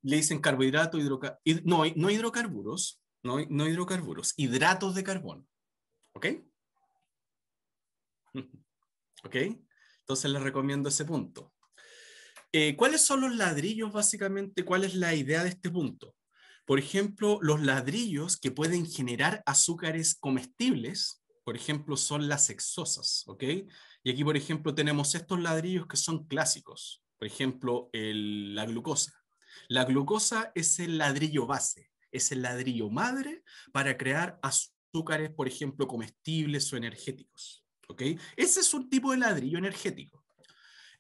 Speaker 1: le dicen carbohidrato, hidroca no, no hidrocarburos, no, no hidrocarburos, hidratos de carbono. ¿Ok? ¿Ok? Entonces les recomiendo ese punto. Eh, ¿Cuáles son los ladrillos básicamente? ¿Cuál es la idea de este punto? Por ejemplo, los ladrillos que pueden generar azúcares comestibles, por ejemplo, son las exosas, ¿ok? Y aquí, por ejemplo, tenemos estos ladrillos que son clásicos, por ejemplo, la glucosa, la glucosa es el ladrillo base, es el ladrillo madre para crear azúcares, por ejemplo, comestibles o energéticos. Okay, Ese es un tipo de ladrillo energético.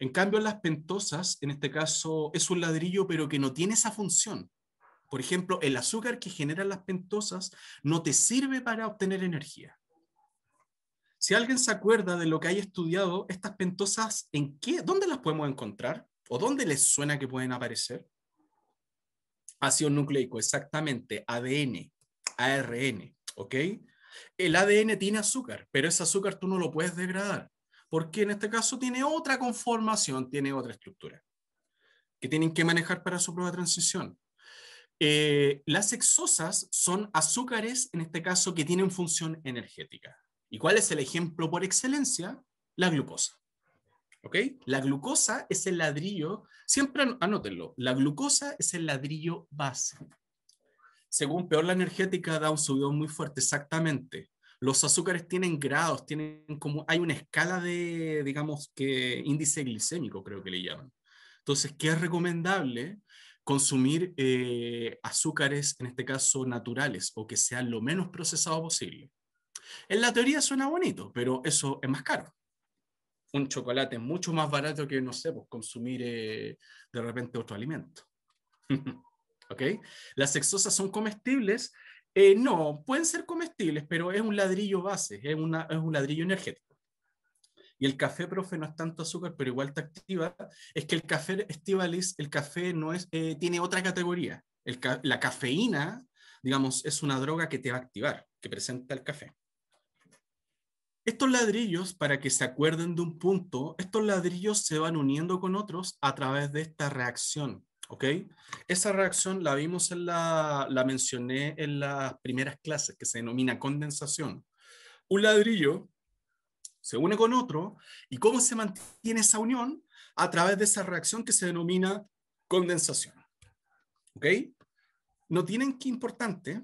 Speaker 1: En cambio, las pentosas, en este caso, es un ladrillo, pero que no tiene esa función. Por ejemplo, el azúcar que generan las pentosas no te sirve para obtener energía. Si alguien se acuerda de lo que hay estudiado, estas pentosas, ¿en qué? ¿Dónde las podemos encontrar? ¿O dónde les suena que pueden aparecer? ácido nucleico, exactamente, ADN, ARN, ¿ok? El ADN tiene azúcar, pero ese azúcar tú no lo puedes degradar, porque en este caso tiene otra conformación, tiene otra estructura, que tienen que manejar para su prueba de transición. Eh, las exosas son azúcares, en este caso, que tienen función energética. ¿Y cuál es el ejemplo por excelencia? La glucosa. La glucosa es el ladrillo, siempre anótenlo, la glucosa es el ladrillo base. Según peor la energética, da un subido muy fuerte, exactamente. Los azúcares tienen grados, tienen como, hay una escala de, digamos que, índice glicémico, creo que le llaman. Entonces, ¿qué es recomendable? Consumir eh, azúcares, en este caso naturales, o que sean lo menos procesados posible. En la teoría suena bonito, pero eso es más caro un chocolate mucho más barato que, no sé, pues, consumir eh, de repente otro alimento. ¿Ok? Las exosas son comestibles. Eh, no, pueden ser comestibles, pero es un ladrillo base, es, un ladrillo energético. Y el café, profe, no es tanto azúcar, pero igual te activa. Es que el café, Estivalis, el café no es, eh, tiene otra categoría. la cafeína, digamos, es una droga que te va a activar, que presenta el café. Estos ladrillos, para que se acuerden de un punto, estos ladrillos se van uniendo con otros a través de esta reacción, ¿ok? Esa reacción la vimos en la, la mencioné en las primeras clases, que se denomina condensación. Un ladrillo se une con otro, ¿y cómo se mantiene esa unión? A través de esa reacción que se denomina condensación, ¿ok? No tienen que importante,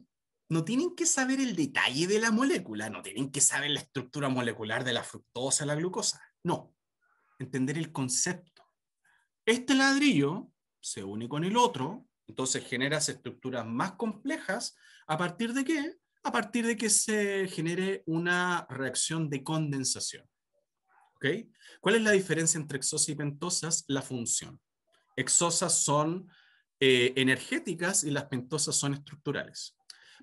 Speaker 1: no tienen que saber el detalle de la molécula, no tienen que saber la estructura molecular de la fructosa, la glucosa. No, entender el concepto. Este ladrillo se une con el otro, entonces generas estructuras más complejas. ¿A partir de qué? A partir de que se genere una reacción de condensación. ¿Ok? ¿Cuál es la diferencia entre exosas y pentosas? La función. Exosas son eh, energéticas y las pentosas son estructurales.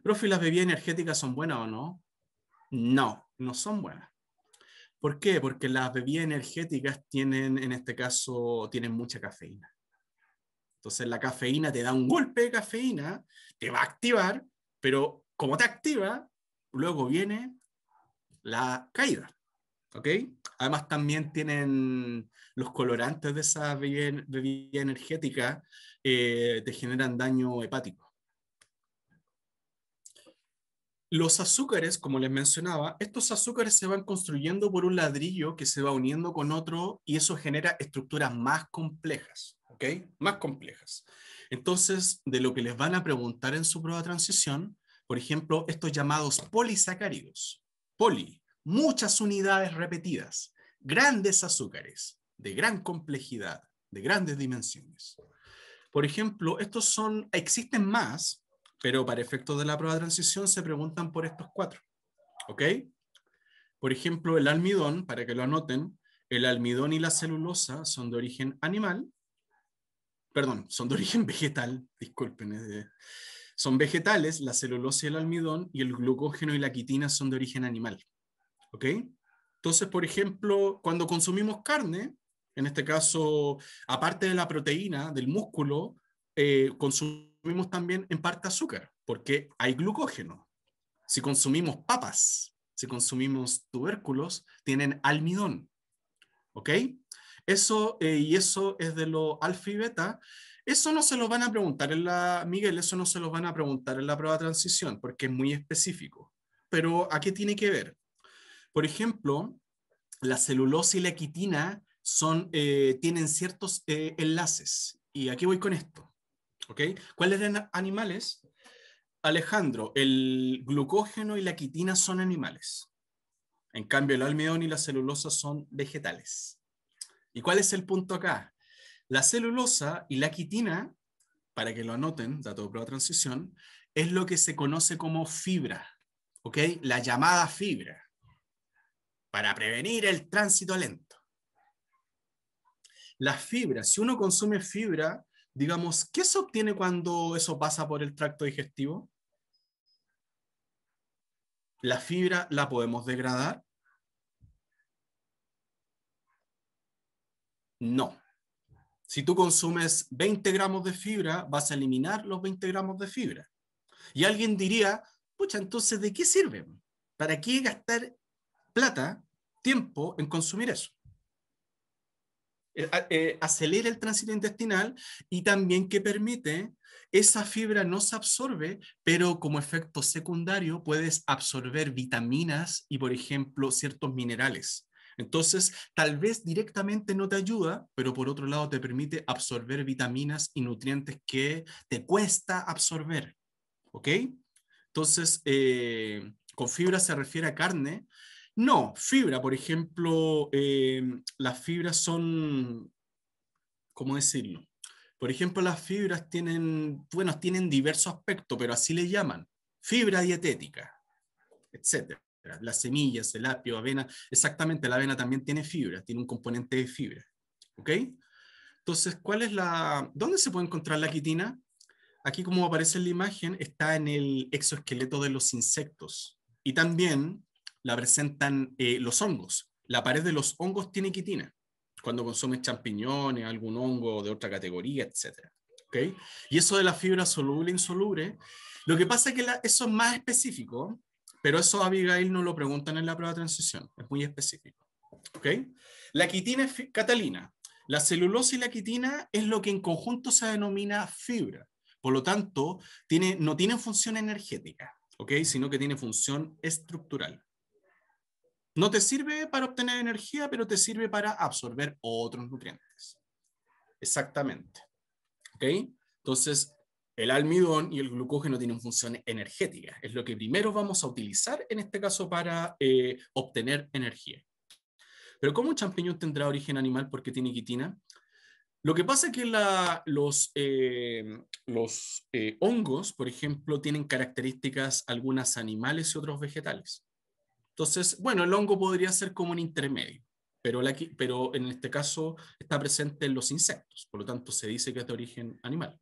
Speaker 1: Profe, ¿las bebidas energéticas son buenas o no? No, no son buenas. ¿Por qué? Porque las bebidas energéticas tienen, en este caso, tienen mucha cafeína. Entonces la cafeína te da un golpe de cafeína, te va a activar, pero como te activa, luego viene la caída. ¿Ok? Además también tienen los colorantes de esa bebida, energética, eh, te generan daño hepático. Los azúcares, como les mencionaba, estos azúcares se van construyendo por un ladrillo que se va uniendo con otro y eso genera estructuras más complejas, ¿ok? Más complejas. Entonces, de lo que les van a preguntar en su prueba de transición, por ejemplo, estos llamados polisacáridos, poli, muchas unidades repetidas, grandes azúcares, de gran complejidad, de grandes dimensiones. Por ejemplo, estos son, existen más, pero para efectos de la prueba de transición se preguntan por estos cuatro. ¿Ok? Por ejemplo, el almidón, para que lo anoten, el almidón y la celulosa son de origen animal, perdón, son de origen vegetal, disculpen, eh, son vegetales, la celulosa y el almidón, y el glucógeno y la quitina son de origen animal. ¿Ok? Entonces, por ejemplo, cuando consumimos carne, en este caso, aparte de la proteína del músculo, eh, consumimos consumimos también en parte azúcar, porque hay glucógeno. Si consumimos papas, si consumimos tubérculos, tienen almidón. ¿Ok? Eso, eh, y eso es de lo alfa y beta. Eso no se lo van a preguntar en la, Miguel, eso no se lo van a preguntar en la prueba de transición, porque es muy específico. Pero, ¿a qué tiene que ver? Por ejemplo, la celulosa y la quitina son, eh, tienen ciertos eh, enlaces. Y aquí voy con esto. ¿Cuáles eran animales? Alejandro, el glucógeno y la quitina son animales. En cambio, el almidón y la celulosa son vegetales. ¿Y cuál es el punto acá? La celulosa y la quitina, para que lo anoten, dato de prueba transición, es lo que se conoce como fibra, ¿ok? La llamada fibra, para prevenir el tránsito lento. Las fibras, si uno consume fibra, digamos, ¿qué se obtiene cuando eso pasa por el tracto digestivo? ¿La fibra la podemos degradar? No. Si tú consumes 20 gramos de fibra, vas a eliminar los 20 gramos de fibra. Y alguien diría, pucha, entonces, ¿de qué sirve? ¿Para qué gastar plata, tiempo en consumir eso? Eh, eh, acelera el tránsito intestinal y también que permite esa fibra no se absorbe, pero como efecto secundario puedes absorber vitaminas y, por ejemplo, ciertos minerales. Entonces, tal vez directamente no te ayuda, pero por otro lado te permite absorber vitaminas y nutrientes que te cuesta absorber. ¿Ok? Entonces, eh, con fibra se refiere a carne no, fibra, por ejemplo, eh, las fibras son, ¿cómo decirlo? Por ejemplo, las fibras tienen, bueno, tienen diversos aspectos, pero así le llaman. Fibra dietética, etc. Las semillas, el apio, avena, exactamente, la avena también tiene fibra, tiene un componente de fibra. ¿Ok? Entonces, ¿cuál es la, dónde se puede encontrar la quitina? Aquí, como aparece en la imagen, está en el exoesqueleto de los insectos. Y también la presentan eh, los hongos. La pared de los hongos tiene quitina, cuando consumes champiñones, algún hongo de otra categoría, etc. ¿Okay? Y eso de la fibra soluble e insoluble, lo que pasa es que eso es más específico, pero eso Abigail no lo preguntan en la prueba de transición, es muy específico. ¿Okay? La quitina es catalina. La celulosa y la quitina es lo que en conjunto se denomina fibra. Por lo tanto, tiene, no tiene función energética, ¿okay? sino que tiene función estructural. No te sirve para obtener energía, pero te sirve para absorber otros nutrientes. Exactamente. ¿Ok? Entonces, el almidón y el glucógeno tienen función energética. Es lo que primero vamos a utilizar en este caso para eh, obtener energía. Pero ¿cómo un champiñón tendrá origen animal porque tiene quitina? Lo que pasa es que los, eh, eh, hongos, por ejemplo, tienen características algunas animales y otros vegetales. Entonces, bueno, el hongo podría ser como un intermedio, pero, en este caso está presente en los insectos, por lo tanto se dice que es de origen animal.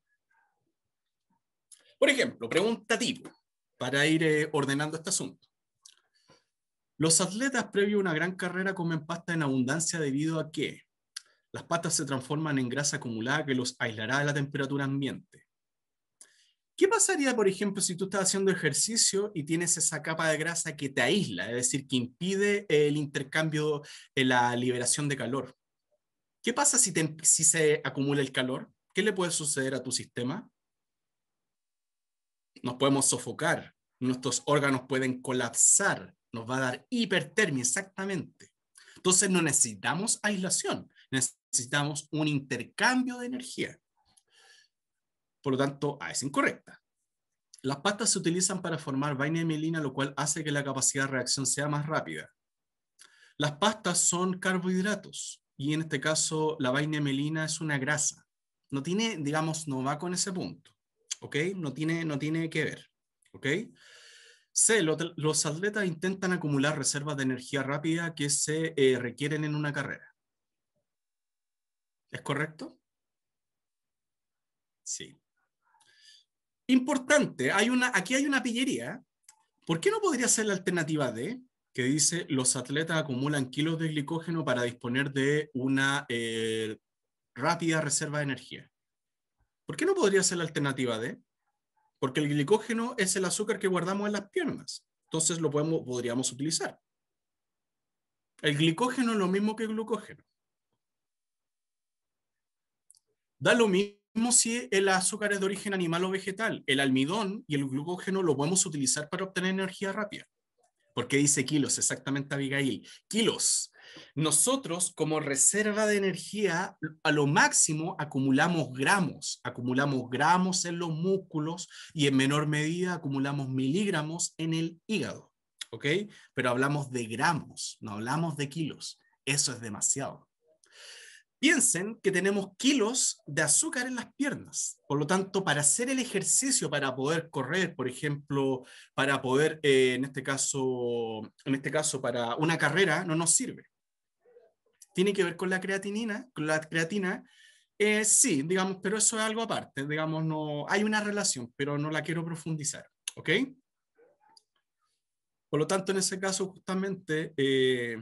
Speaker 1: Por ejemplo, pregunta tipo, para ir eh, ordenando este asunto. Los atletas previo a una gran carrera comen pasta en abundancia debido a que las pastas se transforman en grasa acumulada que los aislará de la temperatura ambiente. ¿Qué pasaría, por ejemplo, si tú estás haciendo ejercicio y tienes esa capa de grasa que te aísla, es decir, que impide el intercambio, eh, la liberación de calor? ¿Qué pasa em-, si, se acumula el calor? ¿Qué le puede suceder a tu sistema? Nos podemos sofocar, nuestros órganos pueden colapsar, nos va a dar hipertermia, exactamente. Entonces no necesitamos aislación, necesitamos un intercambio de energía por lo tanto A es incorrecta. Las pastas se utilizan para formar vaina de mielina, lo cual hace que la capacidad de reacción sea más rápida. Las pastas son carbohidratos y en este caso la vaina de mielina es una grasa. No tiene, digamos, no va con ese punto, ¿ok? No tiene, no tiene que ver, ¿ok? C, los atletas intentan acumular reservas de energía rápida que se eh, requieren en una carrera. ¿Es correcto? Sí. Importante, hay una, aquí hay una pillería. ¿Por qué no podría ser la alternativa D, que dice los atletas acumulan kilos de glicógeno para disponer de una eh, rápida reserva de energía? ¿Por qué no podría ser la alternativa D? Porque el glicógeno es el azúcar que guardamos en las piernas. Entonces lo podemos, podríamos utilizar. El glicógeno es lo mismo que el glucógeno. Da lo mismo si el azúcar es de origen animal o vegetal. El almidón y el glucógeno lo podemos utilizar para obtener energía rápida. ¿Por qué dice kilos, exactamente Abigail. Kilos. Nosotros como reserva de energía a lo máximo acumulamos gramos, acumulamos gramos en los músculos y en menor medida acumulamos miligramos en el hígado, ¿ok? Pero hablamos de gramos, no hablamos de kilos. Eso es demasiado. Piensen que tenemos kilos de azúcar en las piernas. Por lo tanto, para hacer el ejercicio, para poder correr, por ejemplo, para poder, eh, en, este caso, en este caso, para una carrera, no nos sirve. Tiene que ver con la creatinina, con la creatina. Eh, sí, digamos, pero eso es algo aparte. Digamos, no, hay una relación, pero no la quiero profundizar. ¿Ok? Por lo tanto, en ese caso, justamente, eh,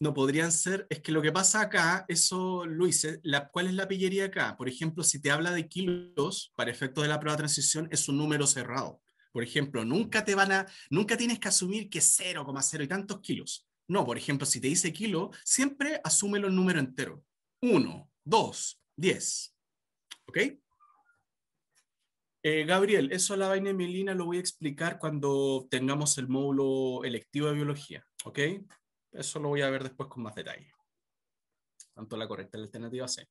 Speaker 1: no podrían ser, es que lo que pasa acá, eso, Luis, eh, ¿cuál es la pillería acá? Por ejemplo, si te habla de kilos, para efectos de la prueba de transición, es un número cerrado. Por ejemplo, nunca te van a, nunca tienes que asumir que 0,0 y tantos kilos. No, por ejemplo, si te dice kilo, siempre asúmelo el número entero. 1, 2, 10. ¿Ok? Eh, Gabriel, eso a la vaina melina lo voy a explicar cuando tengamos el módulo electivo de biología. ¿Ok? Eso lo voy a ver después con más detalle. Tanto la correcta la alternativa C.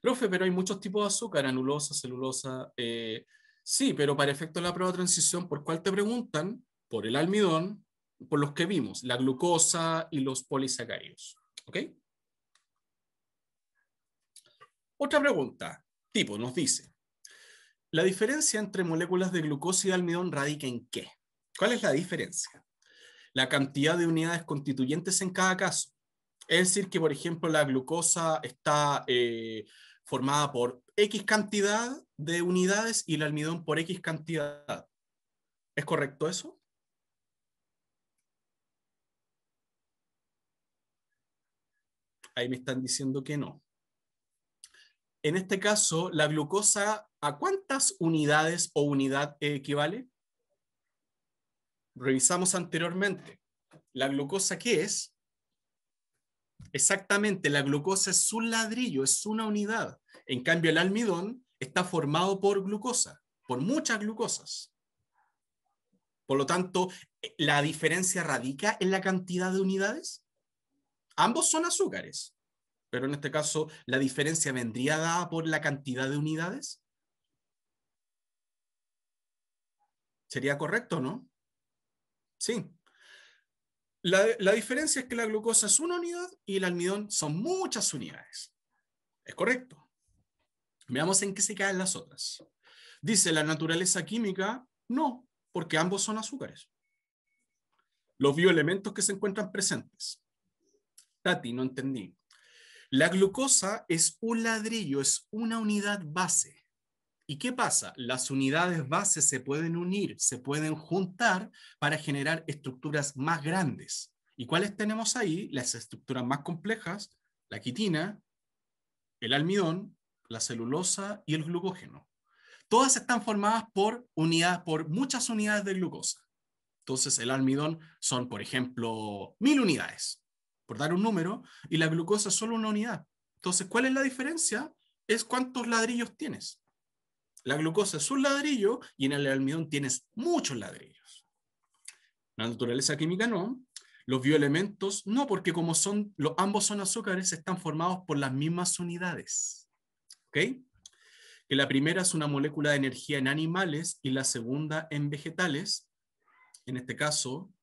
Speaker 1: Profe, pero hay muchos tipos de azúcar, anulosa, celulosa. Eh, sí, pero para efecto de la prueba de transición, ¿por cuál te preguntan? Por el almidón, por los que vimos, la glucosa y los polisacáridos. ¿Ok? Otra pregunta, tipo, nos dice, ¿la diferencia entre moléculas de glucosa y de almidón radica en qué? ¿Cuál es la diferencia? la cantidad de unidades constituyentes en cada caso. Es decir, que por ejemplo la glucosa está eh, formada por X cantidad de unidades y el almidón por X cantidad. ¿Es correcto eso? Ahí me están diciendo que no. En este caso, la glucosa, ¿a cuántas unidades o unidad equivale? revisamos anteriormente. ¿La glucosa qué es? Exactamente, la glucosa es un ladrillo, es una unidad. En cambio, el almidón está formado por glucosa, por muchas glucosas. Por lo tanto, eh, ¿la diferencia radica en la cantidad de unidades? Ambos son azúcares, pero en este caso, ¿la diferencia vendría dada por la cantidad de unidades? ¿Sería correcto, no? Sí. La, diferencia es que la glucosa es una unidad y el almidón son muchas unidades. Es correcto. Veamos en qué se caen las otras. Dice la naturaleza química, no, porque ambos son azúcares. Los bioelementos que se encuentran presentes. Tati, no entendí. La glucosa es un ladrillo, es una unidad base. ¿Y qué pasa? Las unidades bases se pueden unir, se pueden juntar para generar estructuras más grandes. ¿Y cuáles tenemos ahí? Las estructuras más complejas, la quitina, el almidón, la celulosa y el glucógeno. Todas están formadas por, unidades, por muchas unidades de glucosa. Entonces, el almidón son, por ejemplo, mil unidades, por dar un número, y la glucosa es solo una unidad. Entonces, ¿cuál es la diferencia? Es cuántos ladrillos tienes. La glucosa es un ladrillo y en el almidón tienes muchos ladrillos. La naturaleza química no. Los bioelementos no, porque como son, los, ambos son azúcares, están formados por las mismas unidades. ¿Ok? Que la primera es una molécula de energía en animales y la segunda en vegetales. En este caso,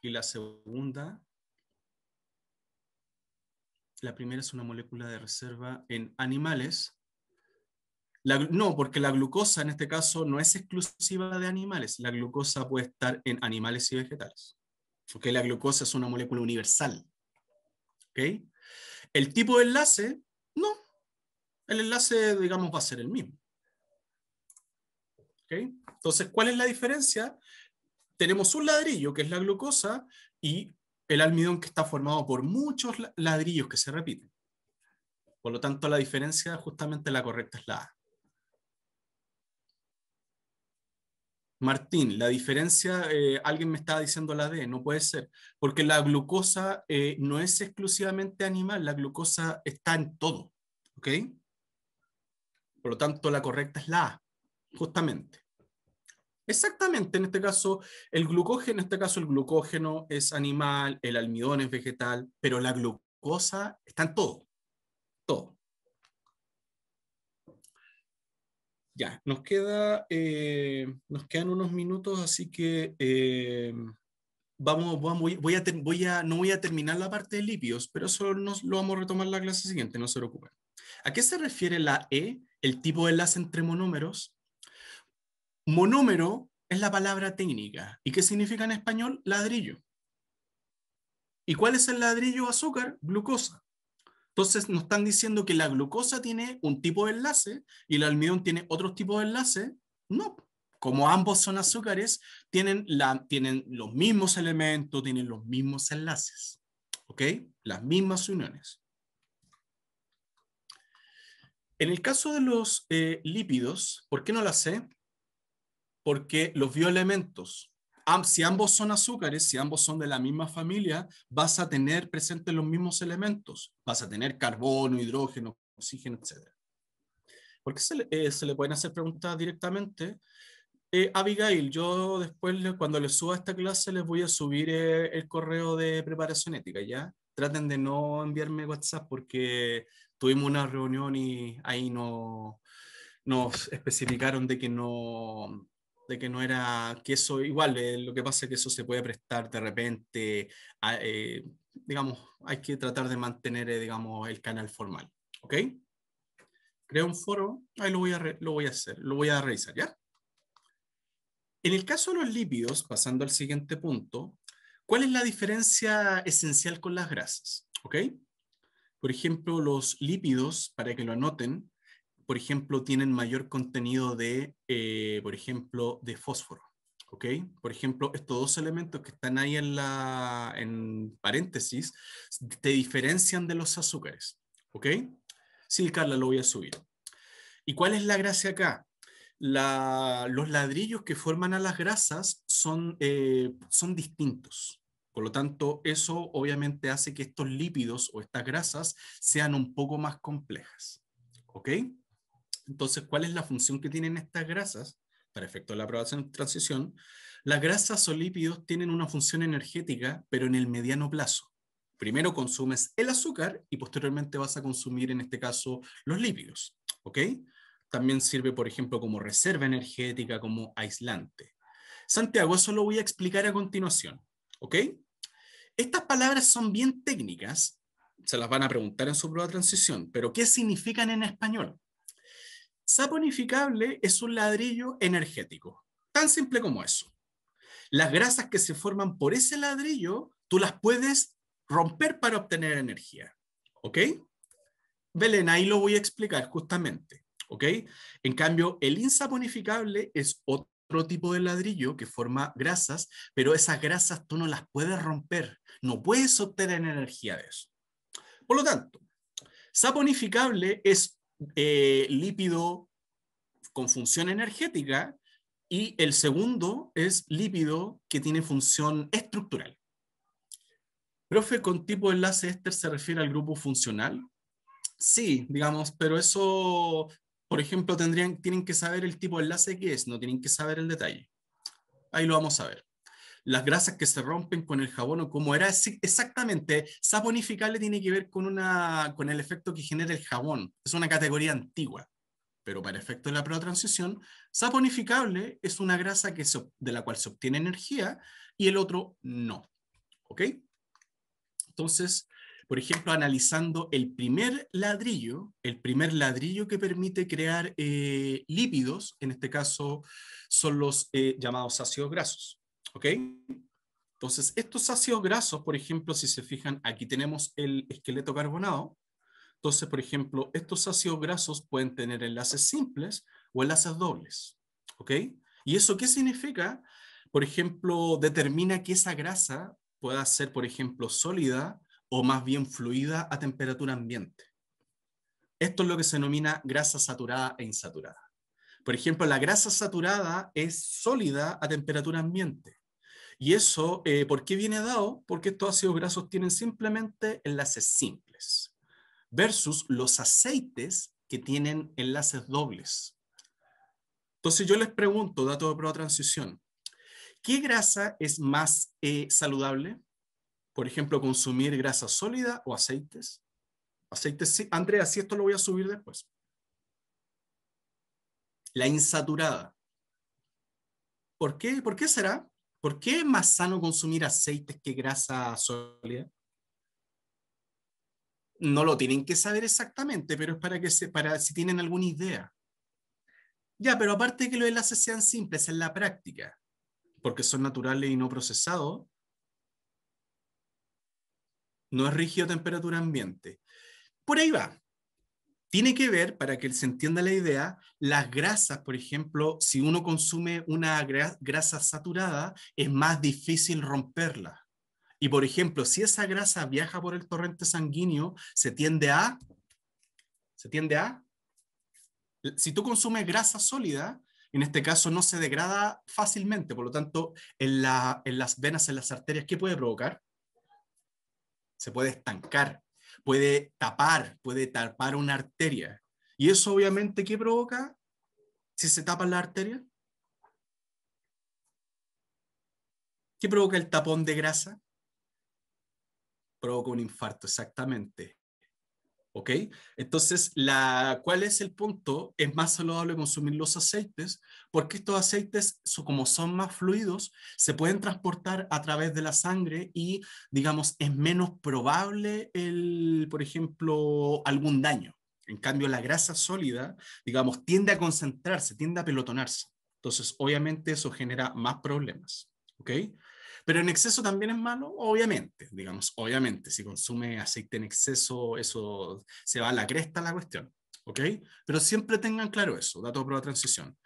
Speaker 1: y la segunda la primera es una molécula de reserva en animales no, porque la glucosa en este caso no es exclusiva de animales. La glucosa puede estar en animales y vegetales. Porque La glucosa es una molécula universal. ¿Ok? El tipo de enlace, no. El enlace, digamos, va a ser el mismo. Entonces, ¿cuál es la diferencia? Tenemos un ladrillo, que es la glucosa, y el almidón que está formado por muchos ladrillos que se repiten. Por lo tanto, la diferencia justamente la correcta es la A. Martín, la diferencia, eh, alguien me estaba diciendo la D, no puede ser, porque la glucosa eh, no es exclusivamente animal, la glucosa está en todo, ¿ok? Por lo tanto, la correcta es la A, justamente. Exactamente, en este caso, el glucógeno, en este caso el glucógeno es animal, el almidón es vegetal, pero la glucosa está en todo, todo. Ya, nos, queda, eh, nos quedan unos minutos, así que eh, vamos, voy, a, no voy a terminar la parte de lípidos, pero eso nos, lo vamos a retomar en la clase siguiente, no se preocupen. ¿A qué se refiere la E, el tipo de enlace entre monómeros? Monómero es la palabra técnica. ¿Y qué significa en español? Ladrillo. ¿Y cuál es el ladrillo azúcar? Glucosa. Entonces nos están diciendo que la glucosa tiene un tipo de enlace y el almidón tiene otro tipo de enlace. No, como ambos son azúcares, tienen, la, tienen los mismos elementos, tienen los mismos enlaces. ¿Ok? Las mismas uniones. En el caso de los eh, lípidos, ¿por qué no las sé? Porque los bioelementos, si ambos son azúcares, si ambos son de la misma familia, vas a tener presentes los mismos elementos. Vas a tener carbono, hidrógeno, oxígeno, etc. Porque eh, se le, pueden hacer preguntas directamente? Eh, Abigail, yo después, cuando les suba esta clase, les voy a subir eh, el correo de preparación ética, ¿ya? Traten de no enviarme WhatsApp porque tuvimos una reunión y ahí no, nos especificaron de que no, de que no era, que eso igual, eh, lo que pasa es que eso se puede prestar de repente, eh, digamos, hay que tratar de mantener, eh, digamos, el canal formal, ¿ok? Creo un foro, ahí lo voy, a lo voy a hacer, lo voy a revisar, ¿ya? En el caso de los lípidos, pasando al siguiente punto, ¿cuál es la diferencia esencial con las grasas? ¿Ok? Por ejemplo, los lípidos, para que lo anoten, por ejemplo, tienen mayor contenido de, eh, por ejemplo, de fósforo. ¿ok? Por ejemplo, estos dos elementos que están ahí en, la, en paréntesis te diferencian de los azúcares. ¿ok? Sí, Carla, lo voy a subir. ¿Y cuál es la gracia acá? los ladrillos que forman a las grasas son, eh, son distintos. Por lo tanto, eso obviamente hace que estos lípidos o estas grasas sean un poco más complejas. ¿Ok? Entonces, ¿cuál es la función que tienen estas grasas? Para efecto de la prueba de transición, las grasas o lípidos tienen una función energética, pero en el mediano plazo. Primero consumes el azúcar y posteriormente vas a consumir, en este caso, los lípidos. ¿Ok? También sirve, por ejemplo, como reserva energética, como aislante. Santiago, eso lo voy a explicar a continuación. ¿Ok? Estas palabras son bien técnicas, se las van a preguntar en su prueba de transición, pero ¿qué significan en español? saponificable es un ladrillo energético, tan simple como eso. Las grasas que se forman por ese ladrillo, tú las puedes romper para obtener energía. ¿Ok? Belén, ahí lo voy a explicar justamente. ¿Ok? En cambio, el insaponificable es otro tipo de ladrillo que forma grasas, pero esas grasas tú no las puedes romper, no puedes obtener energía de eso. Por lo tanto, saponificable es eh, lípido con función energética y el segundo es lípido que tiene función estructural. Profe, ¿con tipo de enlace éster se refiere al grupo funcional? Sí, digamos, pero eso, por ejemplo, tendrían, tienen que saber el tipo de enlace que es, no tienen que saber el detalle. Ahí lo vamos a ver las grasas que se rompen con el jabón o cómo era. exactamente, saponificable tiene que ver con, una, con el efecto que genera el jabón. Es una categoría antigua. Pero para efectos de la transición saponificable es una grasa que de la cual se obtiene energía y el otro no. ¿Ok? Entonces, por ejemplo, analizando el primer ladrillo, el primer ladrillo que permite crear eh, lípidos, en este caso son los eh, llamados ácidos grasos. ¿Ok? Entonces, estos ácidos grasos, por ejemplo, si se fijan, aquí tenemos el esqueleto carbonado. Entonces, por ejemplo, estos ácidos grasos pueden tener enlaces simples o enlaces dobles. ¿Ok? ¿Y eso qué significa? Por ejemplo, determina que esa grasa pueda ser, por ejemplo, sólida o más bien fluida a temperatura ambiente. Esto es lo que se denomina grasa saturada e insaturada. Por ejemplo, la grasa saturada es sólida a temperatura ambiente. Y eso, eh, ¿por qué viene dado? Porque estos ácidos grasos tienen simplemente enlaces simples versus los aceites que tienen enlaces dobles. Entonces yo les pregunto, dato de prueba transición, ¿qué grasa es más eh, saludable? Por ejemplo, consumir grasa sólida o aceites. Aceites, sí. Andrea, si esto lo voy a subir después. La insaturada. ¿Por qué? ¿Por qué será? ¿Por qué es más sano consumir aceites que grasa sólida? No lo tienen que saber exactamente, pero es para que se, para si tienen alguna idea. Ya, pero aparte de que los enlaces sean simples en la práctica, porque son naturales y no procesados, no es rígido temperatura ambiente. Por ahí va tiene que ver, para que se entienda la idea, las grasas, por ejemplo, si uno consume una grasa saturada, es más difícil romperla. Y, por ejemplo, si esa grasa viaja por el torrente sanguíneo, se tiende a... Se tiende a... Si tú consumes grasa sólida, en este caso no se degrada fácilmente, por lo tanto, en, en las venas, en las arterias, ¿qué puede provocar? Se puede estancar, puede tapar, puede tapar una arteria. Y eso obviamente, ¿qué provoca si se tapa la arteria? ¿Qué provoca el tapón de grasa? Provoca un infarto, exactamente. ¿ok? Entonces, ¿cuál es el punto? Es más saludable consumir los aceites porque estos aceites, como son más fluidos, se pueden transportar a través de la sangre y, digamos, es menos probable, el, por ejemplo, algún daño. En cambio, la grasa sólida, digamos, tiende a concentrarse, tiende a pelotonarse. Entonces, obviamente eso genera más problemas, ¿ok? Pero en exceso también es malo, obviamente, digamos, obviamente, si consume aceite en exceso, eso se va a la cresta la cuestión, ¿ok? Pero siempre tengan claro eso, dato de prueba de transición.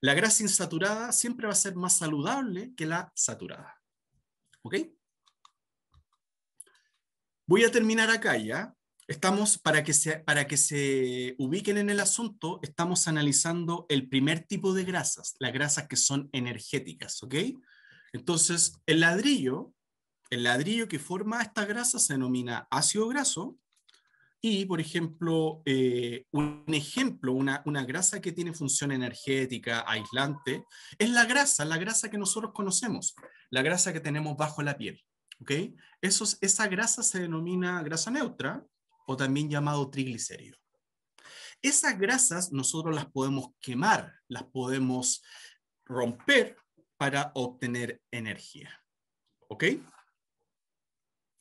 Speaker 1: La grasa insaturada siempre va a ser más saludable que la saturada, ¿ok? Voy a terminar acá ya. Estamos, para que, se, para que se ubiquen en el asunto, estamos analizando el primer tipo de grasas, las grasas que son energéticas, ¿ok? Entonces, el ladrillo, el ladrillo que forma esta grasa se denomina ácido graso y, por ejemplo, eh, un ejemplo, una, grasa que tiene función energética, aislante, es la grasa, la grasa que nosotros conocemos, la grasa que tenemos bajo la piel. Eso, esa grasa se denomina grasa neutra o también llamado triglicérido. Esas grasas nosotros las podemos quemar, las podemos romper para obtener energía. ¿Ok?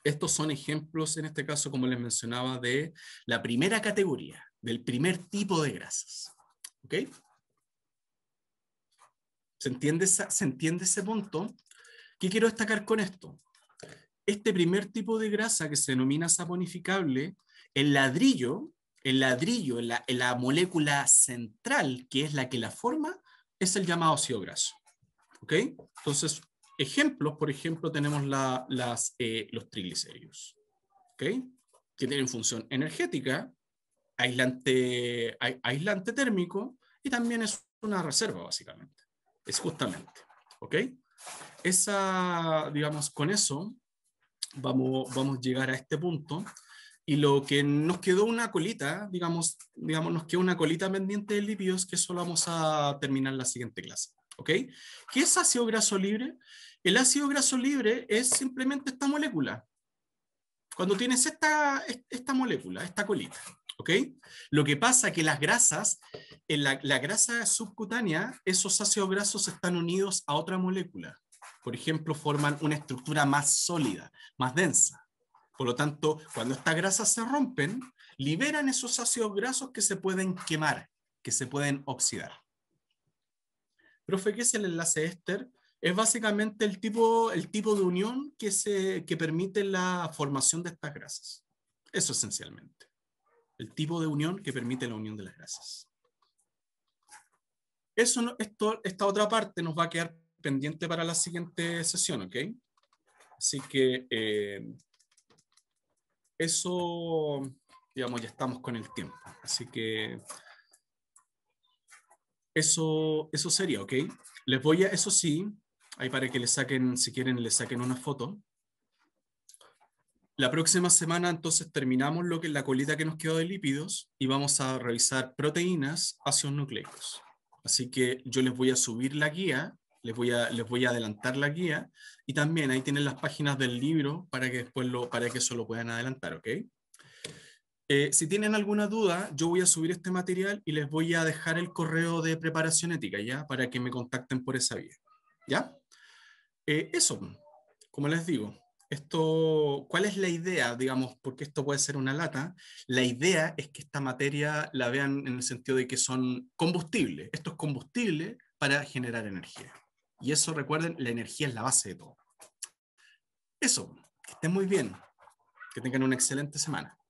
Speaker 1: Estos son ejemplos, en este caso, como les mencionaba, de la primera categoría, del primer tipo de grasas. ¿Ok? ¿Se entiende, ¿Se entiende ese punto? ¿Qué quiero destacar con esto? Este primer tipo de grasa que se denomina saponificable, el ladrillo, el ladrillo, la, la molécula central, que es la que la forma, es el llamado ácido graso. Entonces, ejemplos, por ejemplo, tenemos eh, los triglicéridos. Que tienen función energética, aislante, térmico y también es una reserva, básicamente. Es justamente. Esa, digamos, con eso vamos, a llegar a este punto. Y lo que nos quedó una colita, digamos, nos quedó una colita pendiente de lípidos que solo vamos a terminar en la siguiente clase. ¿Ok? ¿Qué es ácido graso libre? El ácido graso libre es simplemente esta molécula. Cuando tienes esta, molécula, esta colita, ¿ok? Lo que pasa es que las grasas, en la grasa subcutánea, esos ácidos grasos están unidos a otra molécula. Por ejemplo, forman una estructura más sólida, más densa. Por lo tanto, cuando estas grasas se rompen, liberan esos ácidos grasos que se pueden quemar, que se pueden oxidar profe, ¿qué es el enlace éster? Es básicamente el tipo, el tipo de unión que, se, que permite la formación de estas grasas. Eso esencialmente. El tipo de unión que permite la unión de las grasas. Eso, esto, esta otra parte nos va a quedar pendiente para la siguiente sesión, ¿ok? Así que eh, eso, digamos, ya estamos con el tiempo. Así que eso, eso sería, ¿ok? Les voy a, eso sí, ahí para que le saquen, si quieren, le saquen una foto. La próxima semana entonces terminamos lo que es la colita que nos quedó de lípidos y vamos a revisar proteínas, ácidos nucleicos. Así que yo les voy a subir la guía, les voy a, les voy a adelantar la guía y también ahí tienen las páginas del libro para que después lo, para que eso lo puedan adelantar, ¿ok? Eh, si tienen alguna duda, yo voy a subir este material y les voy a dejar el correo de preparación ética, ¿ya? Para que me contacten por esa vía, ¿ya? Eh, eso, como les digo, esto, ¿cuál es la idea, digamos, porque esto puede ser una lata? La idea es que esta materia la vean en el sentido de que son combustibles. esto es combustible para generar energía. Y eso, recuerden, la energía es la base de todo. Eso, que estén muy bien, que tengan una excelente semana.